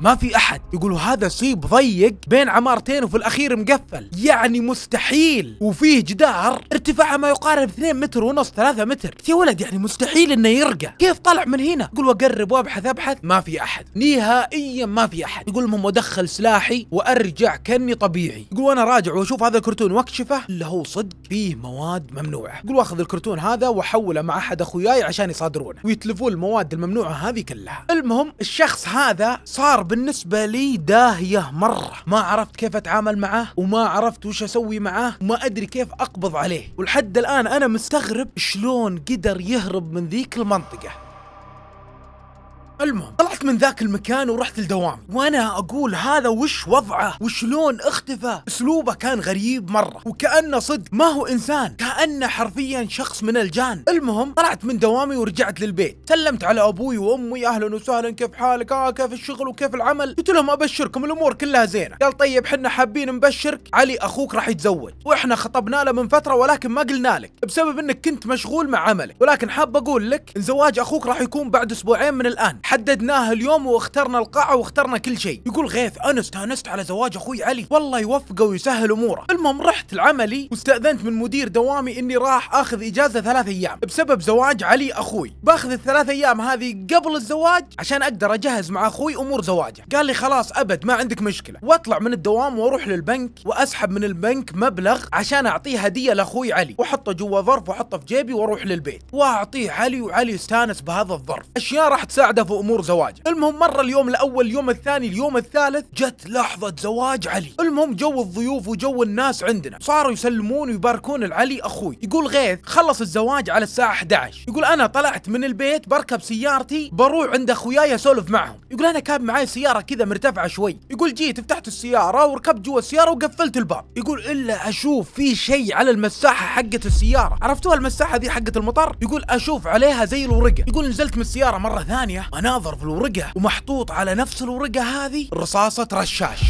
ما في احد يقولوا هذا صيب ضيق بين عمارتين وفي الاخير مقفل يعني مستحيل وفيه جدار ارتفاعه ما يقارب 2 متر ونص 3 متر يا ولد يعني مستحيل انه يرقى كيف طلع من هنا يقول اقرب وابحث ابحث ما في احد نهائيا ما في احد يقول لهم ادخل سلاحي وارجع كاني طبيعي يقول وانا راجع واشوف هذا الكرتون واكشفه الا هو صدق فيه مواد ممنوعه يقول واخذ الكرتون هذا واحوله مع احد اخوياي عشان يصادرونه ويتلفون المواد الممنوعه هذه كلها المهم الشخص هذا صار بالنسبة لي داهية مرة ما عرفت كيف أتعامل معاه وما عرفت وش أسوي معاه وما أدري كيف أقبض عليه ولحد الآن أنا مستغرب شلون قدر يهرب من ذيك المنطقة المهم طلعت من ذاك المكان ورحت لدوامي وانا اقول هذا وش وضعه وشلون اختفى اسلوبه كان غريب مره وكانه صدق ما هو انسان كانه حرفيا شخص من الجان المهم طلعت من دوامي ورجعت للبيت سلمت على ابوي وامي اهلا وسهلا كيف حالك اه كيف الشغل وكيف العمل قلت لهم ابشركم الامور كلها زينه قال طيب حنا حابين نبشرك علي اخوك راح يتزوج واحنا خطبنا له من فتره ولكن ما قلنا لك بسبب انك كنت مشغول مع عملك ولكن حاب اقول لك ان زواج اخوك راح يكون بعد اسبوعين من الان حددناها اليوم واخترنا القاعه واخترنا كل شيء يقول غيث انا استانست على زواج اخوي علي والله يوفقه ويسهل اموره المهم رحت لعملي واستاذنت من مدير دوامي اني راح اخذ اجازه ثلاث ايام بسبب زواج علي اخوي باخذ الثلاث ايام هذه قبل الزواج عشان اقدر اجهز مع اخوي امور زواجه قال لي خلاص ابد ما عندك مشكله واطلع من الدوام واروح للبنك واسحب من البنك مبلغ عشان اعطيه هديه لاخوي علي واحطه جوا ظرف واحطه في جيبي واروح للبيت واعطيه علي وعلي استانس بهذا الظرف اشياء راح تساعده في وامور زواج المهم مر اليوم الاول اليوم الثاني اليوم الثالث جت لحظه زواج علي المهم جو الضيوف وجو الناس عندنا صاروا يسلمون ويباركون لعلي اخوي يقول غيث خلص الزواج على الساعه 11 يقول انا طلعت من البيت بركب سيارتي بروح عند اخوياي اسولف معهم يقول انا كان معي سياره كذا مرتفعه شوي يقول جيت فتحت السياره وركبت جوا السياره وقفلت الباب يقول الا اشوف في شيء على المساحه حقت السياره عرفتوها المساحه ذي حقت المطر يقول اشوف عليها زي الورقه يقول نزلت من السياره مره ثانيه انا ناظر في الورقة ومحطوط على نفس الورقة هذه رصاصة رشاش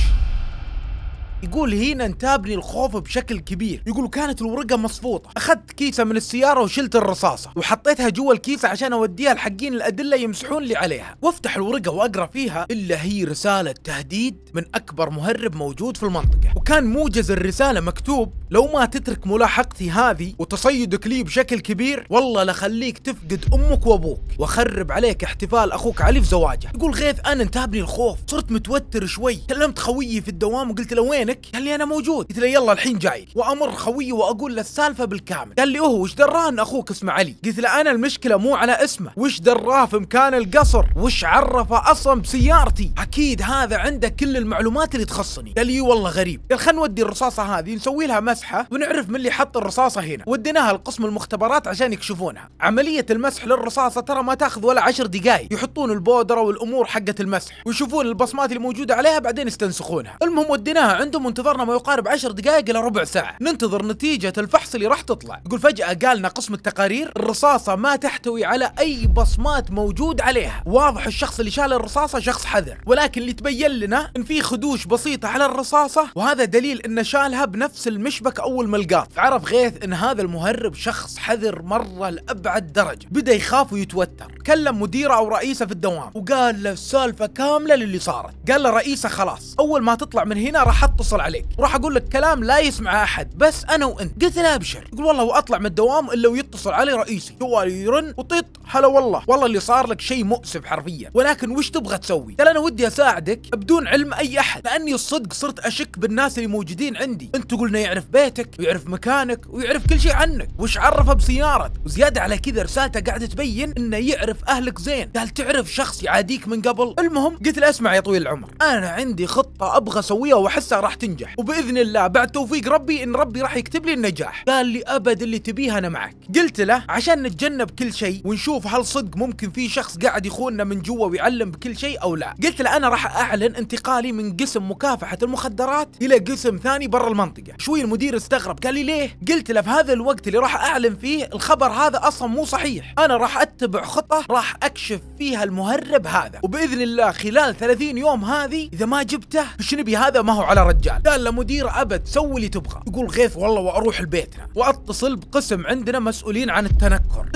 يقول هنا انتابني الخوف بشكل كبير يقول كانت الورقه مصفوطه اخذت كيسه من السياره وشلت الرصاصه وحطيتها جوا الكيسه عشان اوديها لحقين الادله يمسحون لي عليها وافتح الورقه واقرا فيها الا هي رساله تهديد من اكبر مهرب موجود في المنطقه وكان موجز الرساله مكتوب لو ما تترك ملاحقتي هذه وتصيدك لي بشكل كبير والله لخليك تفقد امك وابوك واخرب عليك احتفال اخوك علي في زواجه يقول غيث انا انتابني الخوف صرت متوتر شوي كلمت خويي في الدوام وقلت له وين وينك؟ قال لي انا موجود قلت له يلا الحين جاي وامر خويي واقول له السالفه بالكامل قال لي اوه وش دراه ان اخوك اسمه علي قلت له انا المشكله مو على اسمه وش دراه في مكان القصر وش عرفه اصلا بسيارتي اكيد هذا عنده كل المعلومات اللي تخصني قال لي والله غريب قال خلينا نودي الرصاصه هذه نسوي لها مسحه ونعرف من اللي حط الرصاصه هنا وديناها لقسم المختبرات عشان يكشفونها عمليه المسح للرصاصه ترى ما تاخذ ولا عشر دقائق يحطون البودره والامور حقه المسح ويشوفون البصمات اللي موجوده عليها بعدين يستنسخونها المهم وديناها عندهم يتم وانتظرنا ما يقارب 10 دقائق الى ربع ساعه ننتظر نتيجه الفحص اللي راح تطلع يقول فجاه قالنا قسم التقارير الرصاصه ما تحتوي على اي بصمات موجود عليها واضح الشخص اللي شال الرصاصه شخص حذر ولكن اللي تبين لنا ان في خدوش بسيطه على الرصاصه وهذا دليل انه شالها بنفس المشبك اول ما لقاه عرف غيث ان هذا المهرب شخص حذر مره لابعد درجه بدا يخاف ويتوتر كلم مديره او رئيسه في الدوام وقال له السالفه كامله للي صارت قال له رئيسه خلاص اول ما تطلع من هنا راح اتصل اتصل عليك وراح اقول لك كلام لا يسمع احد بس انا وانت قلت له ابشر يقول والله واطلع من الدوام الا ويتصل علي رئيسي جوالي يرن وطيط هلا والله والله اللي صار لك شيء مؤسف حرفيا ولكن وش تبغى تسوي قال انا ودي اساعدك بدون علم اي احد لاني الصدق صرت اشك بالناس اللي موجودين عندي انت قلنا يعرف بيتك ويعرف مكانك ويعرف كل شيء عنك وش عرفه بسيارتك وزياده على كذا رسالته قاعده تبين انه يعرف اهلك زين قال تعرف شخص يعاديك من قبل المهم قلت له اسمع يا طويل العمر انا عندي خطه ابغى اسويها واحسها راح تنجح وباذن الله بعد توفيق ربي ان ربي راح يكتب لي النجاح قال لي ابد اللي تبيه انا معك قلت له عشان نتجنب كل شيء ونشوف هل صدق ممكن في شخص قاعد يخوننا من جوا ويعلم بكل شيء او لا قلت له انا راح اعلن انتقالي من قسم مكافحه المخدرات الى قسم ثاني برا المنطقه شوي المدير استغرب قال لي ليه قلت له في هذا الوقت اللي راح اعلن فيه الخبر هذا اصلا مو صحيح انا راح اتبع خطه راح اكشف فيها المهرب هذا وباذن الله خلال 30 يوم هذه اذا ما جبته ايش نبي هذا ما هو على رجال الرجال قال لمدير ابد سوي اللي تبغى يقول غيث والله واروح لبيتنا واتصل بقسم عندنا مسؤولين عن التنكر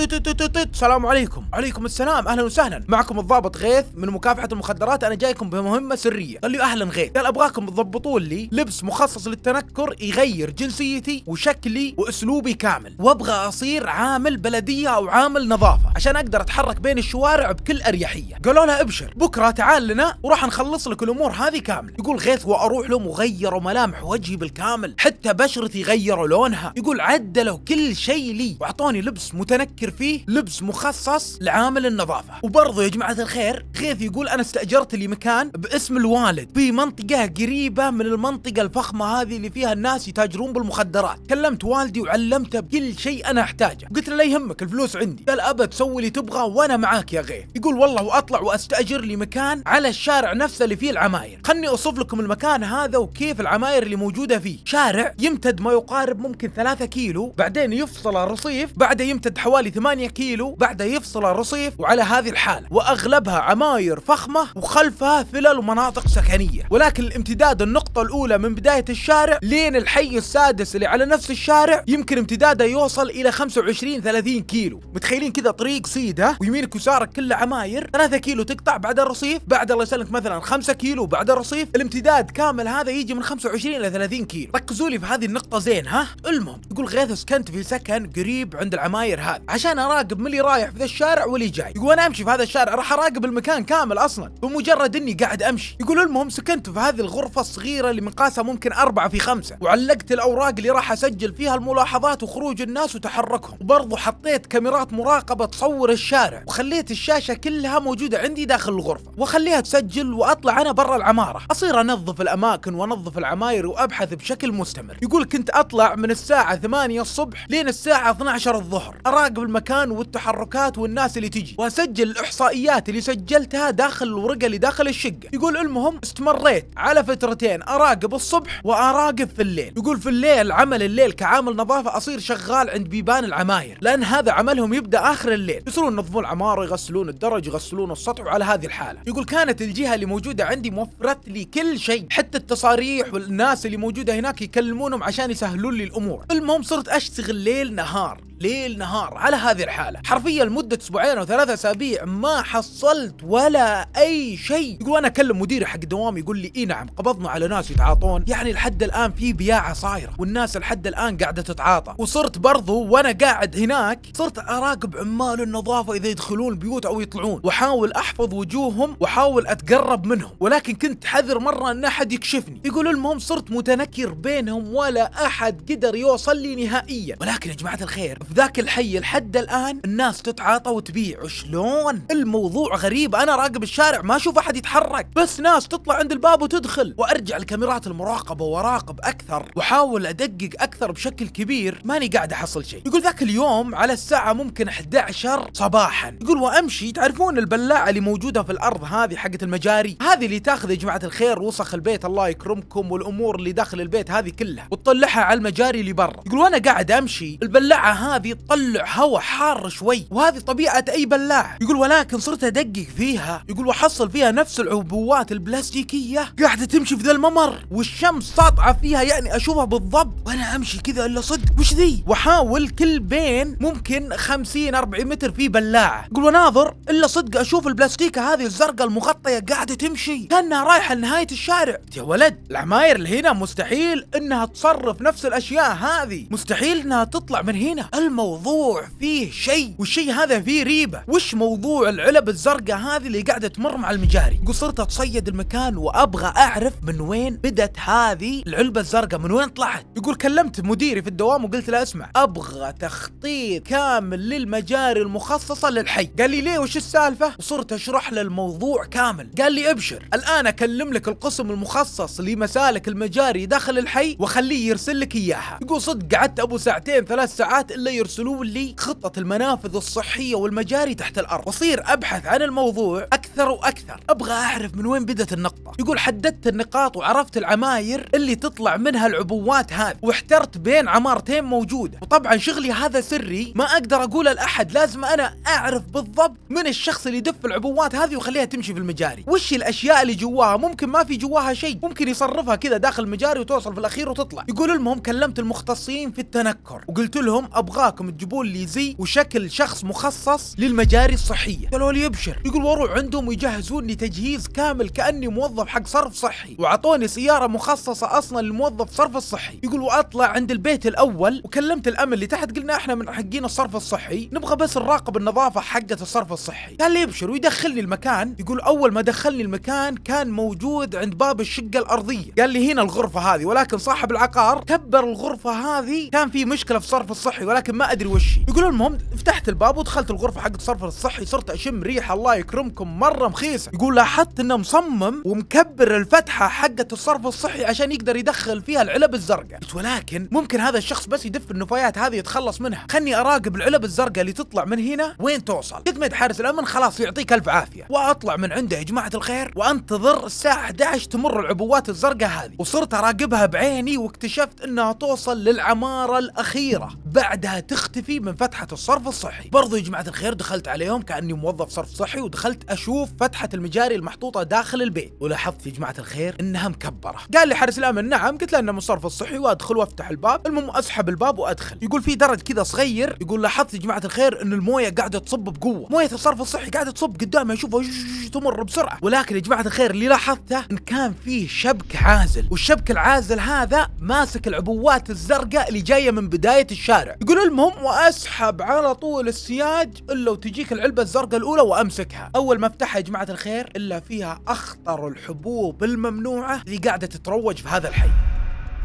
السلام عليكم عليكم السلام اهلا وسهلا معكم الضابط غيث من مكافحه المخدرات انا جايكم بمهمه سريه قال لي اهلا غيث قال ابغاكم تضبطون لي لبس مخصص للتنكر يغير جنسيتي وشكلي واسلوبي كامل وابغى اصير عامل بلديه او عامل نظافه عشان اقدر اتحرك بين الشوارع بكل اريحيه قالوا له ابشر بكره تعال لنا وراح نخلص لك الامور هذه كامله يقول غيث واروح له مغير غيروا ملامح وجهي بالكامل حتى بشرتي غيروا لونها يقول عدلوا كل شيء لي واعطوني لبس متنكر فيه لبس مخصص لعامل النظافه وبرضه يا جماعه الخير غيث يقول انا استاجرت لي مكان باسم الوالد في منطقه قريبه من المنطقه الفخمه هذه اللي فيها الناس يتاجرون بالمخدرات كلمت والدي وعلمته بكل شيء انا احتاجه قلت له لا يهمك الفلوس عندي قال ابد سوي اللي تبغى وانا معاك يا غيث يقول والله واطلع واستاجر لي مكان على الشارع نفسه اللي فيه العماير خلني اوصف لكم المكان هذا وكيف كيف العماير اللي موجوده فيه شارع يمتد ما يقارب ممكن 3 كيلو بعدين يفصل رصيف بعدها يمتد حوالي 8 كيلو بعدها يفصل رصيف وعلى هذه الحاله واغلبها عماير فخمه وخلفها ثلل ومناطق سكنيه ولكن الامتداد النقطه الاولى من بدايه الشارع لين الحي السادس اللي على نفس الشارع يمكن امتداده يوصل الى 25 30 كيلو متخيلين كذا طريق سيده ويمينك ويسارك كله عماير 3 كيلو تقطع بعد الرصيف بعد الله يسلمك مثلا 5 كيلو بعد الرصيف الامتداد كامل هذا يجي يجي من 25 الى 30 كيلو ركزوا لي في هذه النقطه زين ها المهم يقول غيث سكنت في سكن قريب عند العماير هذا عشان اراقب من اللي رايح في ذا الشارع واللي جاي يقول انا امشي في هذا الشارع راح اراقب المكان كامل اصلا بمجرد اني قاعد امشي يقول المهم سكنت في هذه الغرفه الصغيره اللي مقاسها ممكن أربعة في خمسة وعلقت الاوراق اللي راح اسجل فيها الملاحظات وخروج الناس وتحركهم وبرضه حطيت كاميرات مراقبه تصور الشارع وخليت الشاشه كلها موجوده عندي داخل الغرفه واخليها تسجل واطلع انا برا العماره اصير انظف الاماكن وانظف أنظف العماير وأبحث بشكل مستمر يقول كنت أطلع من الساعة 8 الصبح لين الساعة 12 الظهر أراقب المكان والتحركات والناس اللي تجي وأسجل الإحصائيات اللي سجلتها داخل الورقة اللي داخل الشقة يقول المهم استمريت على فترتين أراقب الصبح وأراقب في الليل يقول في الليل عمل الليل كعامل نظافة أصير شغال عند بيبان العماير لأن هذا عملهم يبدأ آخر الليل يصيرون ينظفون العمارة يغسلون الدرج يغسلون السطح وعلى هذه الحالة يقول كانت الجهة اللي موجودة عندي موفرت لي كل شيء حتى التصاريح الشريح والناس اللي موجودة هناك يكلمونهم عشان يسهلون لي الأمور المهم صرت أشتغل ليل نهار ليل نهار على هذه الحالة حرفيا لمدة أسبوعين أو ثلاثة أسابيع ما حصلت ولا أي شيء يقول أنا أكلم مديري حق دوامي يقول لي إي نعم قبضنا على ناس يتعاطون يعني لحد الآن في بياعة صايرة والناس لحد الآن قاعدة تتعاطى وصرت برضو وأنا قاعد هناك صرت أراقب عمال النظافة إذا يدخلون البيوت أو يطلعون وأحاول أحفظ وجوههم وأحاول أتقرب منهم ولكن كنت حذر مرة أن أحد يكشفني يقول يقولوا المهم صرت متنكر بينهم ولا احد قدر يوصل لي نهائيا ولكن يا جماعه الخير في ذاك الحي لحد الان الناس تتعاطى وتبيع شلون الموضوع غريب انا راقب الشارع ما اشوف احد يتحرك بس ناس تطلع عند الباب وتدخل وارجع لكاميرات المراقبه وراقب اكثر واحاول ادقق اكثر بشكل كبير ماني قاعد احصل شيء يقول ذاك اليوم على الساعه ممكن 11 صباحا يقول وامشي تعرفون البلاعه اللي موجوده في الارض هذه حقت المجاري هذه اللي تاخذ يا جماعه الخير وسخ البيت الله يكرمكم والكم والامور اللي داخل البيت هذه كلها وتطلعها على المجاري اللي برا يقول وانا قاعد امشي البلاعه هذه تطلع هواء حار شوي وهذه طبيعه اي بلاعه يقول ولكن صرت ادقق فيها يقول واحصل فيها نفس العبوات البلاستيكيه قاعده تمشي في ذا الممر والشمس ساطعه فيها يعني اشوفها بالضبط وانا امشي كذا الا صدق وش ذي واحاول كل بين ممكن 50 40 متر في بلاعه يقول وناظر الا صدق اشوف البلاستيكه هذه الزرقاء المغطيه قاعده تمشي كانها رايحه لنهايه الشارع يا ولد العماير اللي هنا مستحيل انها تصرف نفس الاشياء هذه مستحيل انها تطلع من هنا الموضوع فيه شيء والشيء هذا فيه ريبه وش موضوع العلب الزرقاء هذه اللي قاعده تمر مع المجاري قصرت اتصيد المكان وابغى اعرف من وين بدت هذه العلبه الزرقاء من وين طلعت يقول كلمت مديري في الدوام وقلت له اسمع ابغى تخطيط كامل للمجاري المخصصه للحي قال لي ليه وش السالفه وصرت اشرح له الموضوع كامل قال لي ابشر الان اكلم لك القسم المخصص لمس مرسالك المجاري داخل الحي واخليه يرسل لك اياها يقول صدق قعدت ابو ساعتين ثلاث ساعات الا يرسلون لي خطه المنافذ الصحيه والمجاري تحت الارض واصير ابحث عن الموضوع اكثر واكثر ابغى اعرف من وين بدت النقطه يقول حددت النقاط وعرفت العماير اللي تطلع منها العبوات هذه واحترت بين عمارتين موجوده وطبعا شغلي هذا سري ما اقدر اقوله لاحد لازم انا اعرف بالضبط من الشخص اللي يدف العبوات هذه وخليها تمشي في المجاري وش الاشياء اللي جواها ممكن ما في جواها شيء ممكن يصرف تصرفها كذا داخل مجاري وتوصل في الاخير وتطلع يقول المهم كلمت المختصين في التنكر وقلت لهم ابغاكم تجيبون لي زي وشكل شخص مخصص للمجاري الصحيه قالوا لي ابشر يقول واروح عندهم ويجهزون لي تجهيز كامل كاني موظف حق صرف صحي واعطوني سياره مخصصه اصلا لموظف صرف الصحي يقول واطلع عند البيت الاول وكلمت الامن اللي تحت قلنا احنا من حقين الصرف الصحي نبغى بس نراقب النظافه حقه الصرف الصحي قال لي ابشر ويدخلني المكان يقول اول ما دخلني المكان كان موجود عند باب الشقه الارضيه فعليا قال لي هنا الغرفه هذه ولكن صاحب العقار كبر الغرفه هذه كان في مشكله في الصرف الصحي ولكن ما ادري وش يقولون المهم فتحت الباب ودخلت الغرفه حق الصرف الصحي صرت اشم ريحه الله يكرمكم مره مخيسه يقول لاحظت انه مصمم ومكبر الفتحه حقه الصرف الصحي عشان يقدر يدخل فيها العلب الزرقاء قلت ولكن ممكن هذا الشخص بس يدف النفايات هذه يتخلص منها خلني اراقب العلب الزرقاء اللي تطلع من هنا وين توصل قد حارس الامن خلاص يعطيك الف عافيه واطلع من عنده يا جماعه الخير وانتظر الساعه 11 تمر العبوات الزرقاء الزرقاء هذه وصرت أراقبها بعيني واكتشفت أنها توصل للعمارة الأخيرة بعدها تختفي من فتحة الصرف الصحي برضو يا جماعة الخير دخلت عليهم كأني موظف صرف صحي ودخلت أشوف فتحة المجاري المحطوطة داخل البيت ولاحظت يا جماعة الخير أنها مكبرة قال لي حارس الأمن نعم قلت له أنه من الصرف الصحي وأدخل وأفتح الباب المهم أسحب الباب وأدخل يقول في درج كذا صغير يقول لاحظت يا جماعة الخير أن الموية قاعدة تصب بقوة موية الصرف الصحي قاعدة تصب قدامي اشوفها تمر بسرعة ولكن يا جماعة الخير اللي لاحظته أن كان فيه شبكة عازل والشبك العازل هذا ماسك العبوات الزرقاء اللي جايه من بدايه الشارع يقول المهم واسحب على طول السياج الا وتجيك العلبه الزرقاء الاولى وامسكها اول ما افتحها يا جماعه الخير الا فيها اخطر الحبوب الممنوعه اللي قاعده تتروج في هذا الحي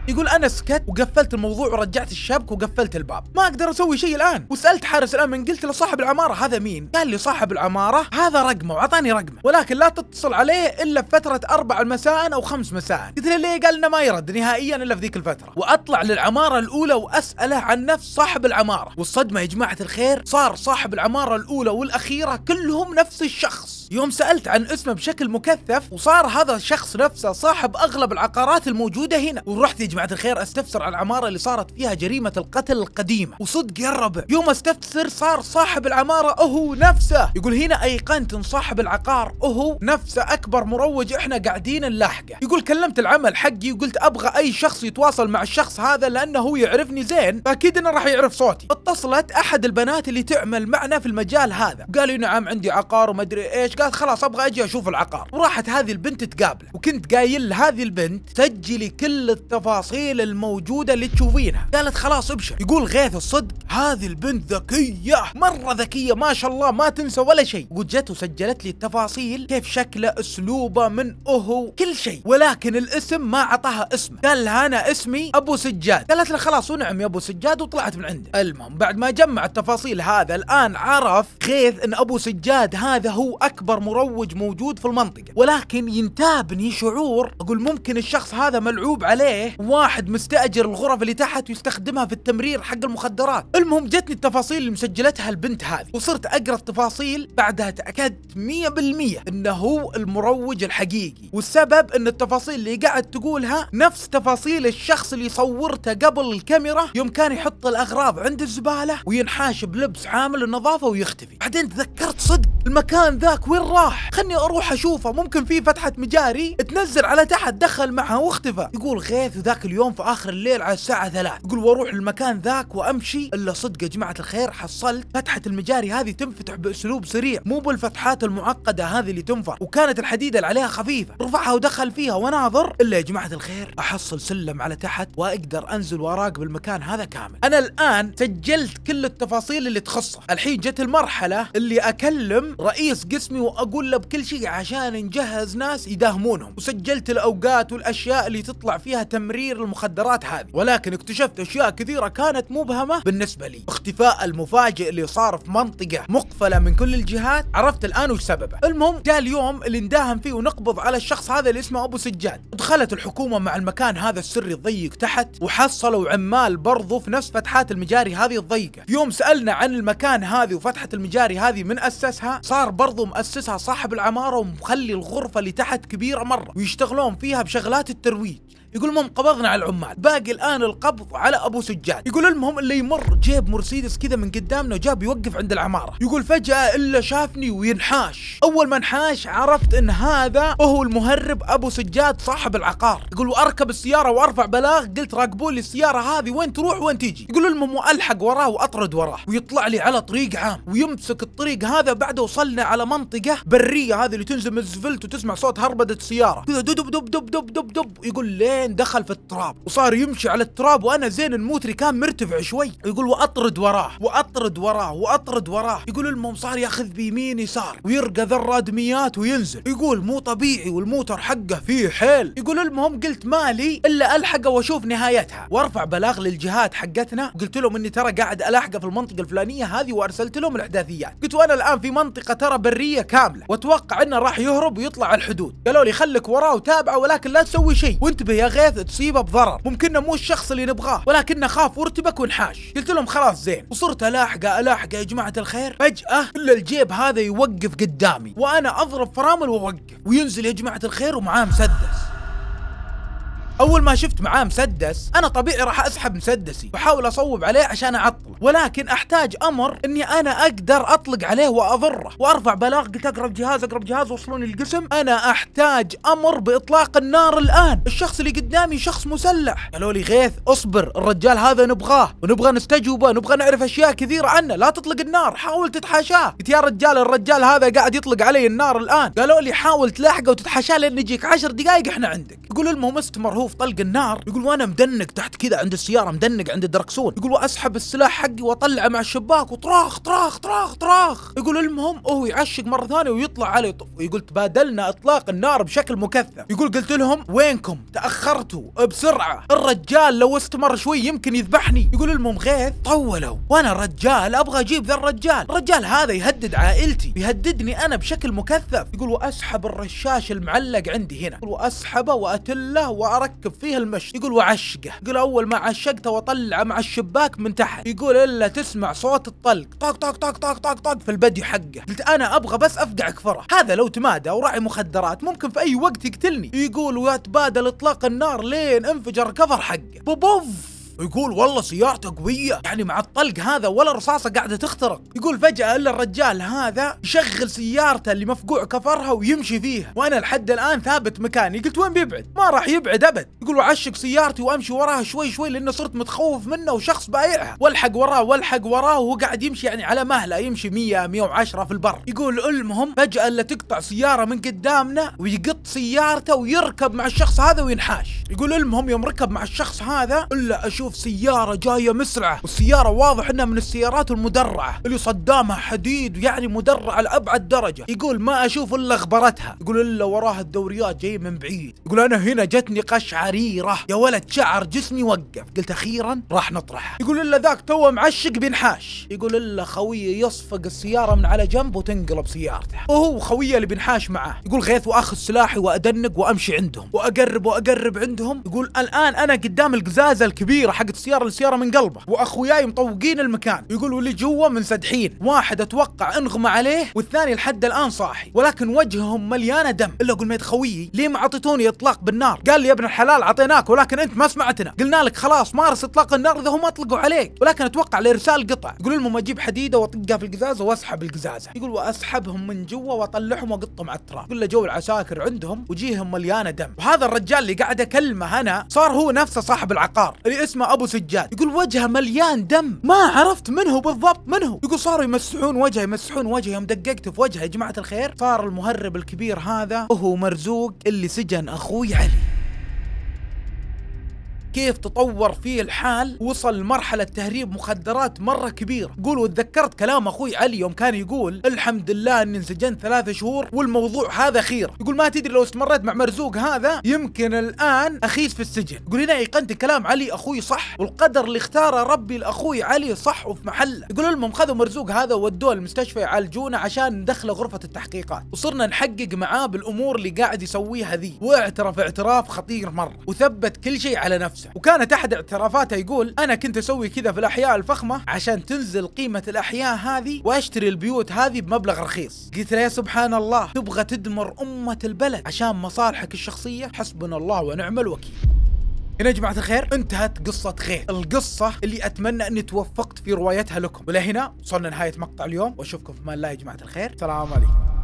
يقول انا سكت وقفلت الموضوع ورجعت الشبك وقفلت الباب ما اقدر اسوي شيء الان وسالت حارس الامن قلت له صاحب العماره هذا مين قال لي صاحب العماره هذا رقمه واعطاني رقمه ولكن لا تتصل عليه الا بفتره اربع مساء او خمس مساء قلت له ليه قال انه ما يرد نهائيا الا في ذيك الفتره واطلع للعماره الاولى واساله عن نفس صاحب العماره والصدمه يا جماعه الخير صار صاحب العماره الاولى والاخيره كلهم نفس الشخص يوم سألت عن اسمه بشكل مكثف وصار هذا الشخص نفسه صاحب أغلب العقارات الموجودة هنا ورحت يا جماعة الخير استفسر عن العمارة اللي صارت فيها جريمة القتل القديمة وصدق يا الربع يوم استفسر صار صاحب العمارة هو نفسه يقول هنا أيقنت ان صاحب العقار هو نفسه أكبر مروج احنا قاعدين نلاحقه يقول كلمت العمل حقي وقلت أبغى أي شخص يتواصل مع الشخص هذا لأنه هو يعرفني زين فأكيد إنه راح يعرف صوتي اتصلت أحد البنات اللي تعمل معنا في المجال هذا قالوا نعم عندي عقار وما أدري إيش قالت خلاص ابغى اجي اشوف العقار وراحت هذه البنت تقابله وكنت قايل لهذه البنت سجلي كل التفاصيل الموجوده اللي تشوفينها قالت خلاص ابشر يقول غيث الصدق هذه البنت ذكيه مره ذكيه ما شاء الله ما تنسى ولا شيء وجت وسجلت لي التفاصيل كيف شكله اسلوبه من اهو كل شيء ولكن الاسم ما عطاها اسم قال لها انا اسمي ابو سجاد قالت له خلاص ونعم يا ابو سجاد وطلعت من عنده المهم بعد ما جمع التفاصيل هذا الان عرف غيث ان ابو سجاد هذا هو اكبر اكبر مروج موجود في المنطقه ولكن ينتابني شعور اقول ممكن الشخص هذا ملعوب عليه واحد مستاجر الغرف اللي تحت ويستخدمها في التمرير حق المخدرات المهم جتني التفاصيل اللي مسجلتها البنت هذه وصرت اقرا التفاصيل بعدها تاكدت 100% انه هو المروج الحقيقي والسبب ان التفاصيل اللي قاعد تقولها نفس تفاصيل الشخص اللي صورته قبل الكاميرا يوم كان يحط الاغراض عند الزباله وينحاش بلبس عامل النظافه ويختفي بعدين تذكرت صدق المكان ذاك وين وين راح خلني اروح اشوفه ممكن في فتحه مجاري تنزل على تحت دخل معها واختفى يقول غيث وذاك اليوم في اخر الليل على الساعه 3 يقول واروح المكان ذاك وامشي الا صدق يا جماعه الخير حصلت فتحه المجاري هذه تنفتح باسلوب سريع مو بالفتحات المعقده هذه اللي تنفر وكانت الحديده اللي عليها خفيفه رفعها ودخل فيها واناظر الا يا جماعه الخير احصل سلم على تحت واقدر انزل واراقب المكان هذا كامل انا الان سجلت كل التفاصيل اللي تخصه الحين جت المرحله اللي اكلم رئيس قسمي واقول له بكل شيء عشان نجهز ناس يداهمونهم وسجلت الاوقات والاشياء اللي تطلع فيها تمرير المخدرات هذه ولكن اكتشفت اشياء كثيره كانت مبهمه بالنسبه لي اختفاء المفاجئ اللي صار في منطقه مقفله من كل الجهات عرفت الان وش سببه المهم جاء اليوم اللي نداهم فيه ونقبض على الشخص هذا اللي اسمه ابو سجاد دخلت الحكومه مع المكان هذا السري الضيق تحت وحصلوا عمال برضو في نفس فتحات المجاري هذه الضيقه يوم سالنا عن المكان هذه وفتحه المجاري هذه من اسسها صار برضو مؤسس مؤسسها صاحب العمارة ومخلي الغرفة اللي تحت كبيرة مرة ويشتغلون فيها بشغلات الترويج يقول المهم قبضنا على العمال باقي الان القبض على ابو سجاد يقول المهم اللي يمر جيب مرسيدس كذا من قدامنا وجاب يوقف عند العماره يقول فجاه الا شافني وينحاش اول ما انحاش عرفت ان هذا هو المهرب ابو سجاد صاحب العقار يقول واركب السياره وارفع بلاغ قلت راقبوا لي السياره هذه وين تروح وين تيجي يقول المهم والحق وراه واطرد وراه ويطلع لي على طريق عام ويمسك الطريق هذا بعد وصلنا على منطقه بريه هذه اللي تنزل من الزفلت وتسمع صوت هربده السياره كذا دب دب دب دب دب دب يقول ليه لين دخل في التراب وصار يمشي على التراب وانا زين الموتري كان مرتفع شوي يقول واطرد وراه واطرد وراه واطرد وراه يقول المهم صار ياخذ بيمين يسار ويرقى ذا الرادميات وينزل يقول مو طبيعي والموتر حقه فيه حيل يقول المهم قلت مالي الا الحقه واشوف نهايتها وارفع بلاغ للجهات حقتنا قلت لهم اني ترى قاعد الاحقه في المنطقه الفلانيه هذه وارسلت لهم الاحداثيات قلت وانا الان في منطقه ترى بريه كامله واتوقع انه راح يهرب ويطلع على الحدود قالوا لي خليك وراه وتابعه ولكن لا تسوي شيء وانتبه يا غيث تصيبه بضرر ممكن مو الشخص اللي نبغاه ولكننا خاف ورتبك ونحاش قلت لهم خلاص زين وصرت الاحقه الاحقه يا جماعه الخير فجاه كل الجيب هذا يوقف قدامي وانا اضرب فرامل واوقف وينزل يا جماعه الخير ومعاه مسدس اول ما شفت معاه مسدس انا طبيعي راح اسحب مسدسي واحاول اصوب عليه عشان اعطله ولكن احتاج امر اني انا اقدر اطلق عليه واضره وارفع بلاغ قلت اقرب جهاز اقرب جهاز وصلوني القسم انا احتاج امر باطلاق النار الان الشخص اللي قدامي شخص مسلح قالوا لي غيث اصبر الرجال هذا نبغاه ونبغى نستجوبه نبغى نعرف اشياء كثيره عنه لا تطلق النار حاول تتحاشاه قلت يا رجال الرجال هذا قاعد يطلق علي النار الان قالوا لي حاول تلاحقه وتتحاشاه لين يجيك 10 دقائق احنا عندك يقولوا المهم استمر هو يشوف طلق النار يقول وانا مدنق تحت كذا عند السياره مدنق عند الدركسون يقول واسحب السلاح حقي واطلعه مع الشباك وطراخ طراخ طراخ طراخ يقول المهم هو يعشق مره ثانيه ويطلع علي يقول تبادلنا اطلاق النار بشكل مكثف يقول قلت لهم وينكم تاخرتوا بسرعه الرجال لو استمر شوي يمكن يذبحني يقول المهم غيث طولوا وانا رجال ابغى اجيب ذا الرجال الرجال هذا يهدد عائلتي يهددني انا بشكل مكثف يقول واسحب الرشاش المعلق عندي هنا يقول واسحبه واتله واركب يركب فيها المشط يقول وعشقه يقول اول ما عشقته واطلعه مع الشباك من تحت يقول الا تسمع صوت الطلق طق طق طق طق طق طق في البديو حقه قلت انا ابغى بس افقعك فرح هذا لو تمادى وراعي مخدرات ممكن في اي وقت يقتلني يقول ويتبادل اطلاق النار لين انفجر كفر حقه بوبوف ويقول والله سيارته قويه يعني مع الطلق هذا ولا رصاصه قاعده تخترق يقول فجاه الا الرجال هذا يشغل سيارته اللي مفقوع كفرها ويمشي فيها وانا لحد الان ثابت مكاني قلت وين بيبعد ما راح يبعد ابد يقول وعشق سيارتي وامشي وراها شوي شوي لانه صرت متخوف منه وشخص بايعها والحق وراه والحق وراه وهو قاعد يمشي يعني على مهله يمشي 100 110 في البر يقول المهم فجاه الا تقطع سياره من قدامنا ويقط سيارته ويركب مع الشخص هذا وينحاش يقول المهم يوم ركب مع الشخص هذا الا اشوف اشوف سيارة جاية مسرعة والسيارة واضح انها من السيارات المدرعة اللي صدامها حديد ويعني مدرعة لأبعد درجة يقول ما أشوف إلا غبرتها يقول إلا وراها الدوريات جاي من بعيد يقول أنا هنا جتني قشعريرة يا ولد شعر جسمي وقف قلت أخيرا راح نطرحه يقول إلا ذاك تو معشق بينحاش يقول إلا خويه يصفق السيارة من على جنب وتنقلب سيارته وهو خويه اللي بينحاش معاه يقول غيث وأخذ سلاحي وأدنق وأمشي عندهم وأقرب وأقرب عندهم يقول الآن أنا قدام القزازة الكبيرة حق السياره للسياره من قلبه واخوياي مطوقين المكان يقول واللي جوا منسدحين واحد اتوقع انغمى عليه والثاني لحد الان صاحي ولكن وجههم مليانه دم الا ميت خويي ليه ما اعطيتوني اطلاق بالنار قال لي يا ابن الحلال اعطيناك ولكن انت ما سمعتنا قلنا لك خلاص مارس اطلاق النار اذا هم اطلقوا عليك ولكن اتوقع الارسال قطع يقول لهم اجيب حديده واطقها في القزازه واسحب القزازه يقول واسحبهم من جوا واطلعهم واقطهم على التراب يقول له جو العساكر عندهم وجيهم مليانه دم وهذا الرجال اللي قاعد اكلمه انا صار هو نفسه صاحب العقار اللي اسمه اسمه ابو سجاد يقول وجهه مليان دم ما عرفت من هو بالضبط من هو يقول صاروا يمسحون وجهه يمسحون وجهه يوم دققت في وجهه يا جماعه الخير صار المهرب الكبير هذا وهو مرزوق اللي سجن اخوي علي كيف تطور فيه الحال وصل مرحلة تهريب مخدرات مرة كبيرة قول وتذكرت كلام أخوي علي يوم كان يقول الحمد لله أني انسجنت ثلاثة شهور والموضوع هذا خير يقول ما تدري لو استمريت مع مرزوق هذا يمكن الآن أخيس في السجن يقول هنا أيقنت كلام علي أخوي صح والقدر اللي اختاره ربي لأخوي علي صح وفي محله يقول المهم خذوا مرزوق هذا ودوه المستشفى يعالجونه عشان ندخله غرفة التحقيقات وصرنا نحقق معاه بالأمور اللي قاعد يسويها ذي واعترف اعتراف خطير مرة وثبت كل شيء على نفسه نفسه وكانت احد اعترافاته يقول انا كنت اسوي كذا في الاحياء الفخمه عشان تنزل قيمه الاحياء هذه واشتري البيوت هذه بمبلغ رخيص قلت له يا سبحان الله تبغى تدمر امه البلد عشان مصالحك الشخصيه حسبنا الله ونعم الوكيل هنا يا جماعة الخير انتهت قصة خير القصة اللي أتمنى أني توفقت في روايتها لكم ولهنا وصلنا نهاية مقطع اليوم وأشوفكم في مان الله يا جماعة الخير السلام عليكم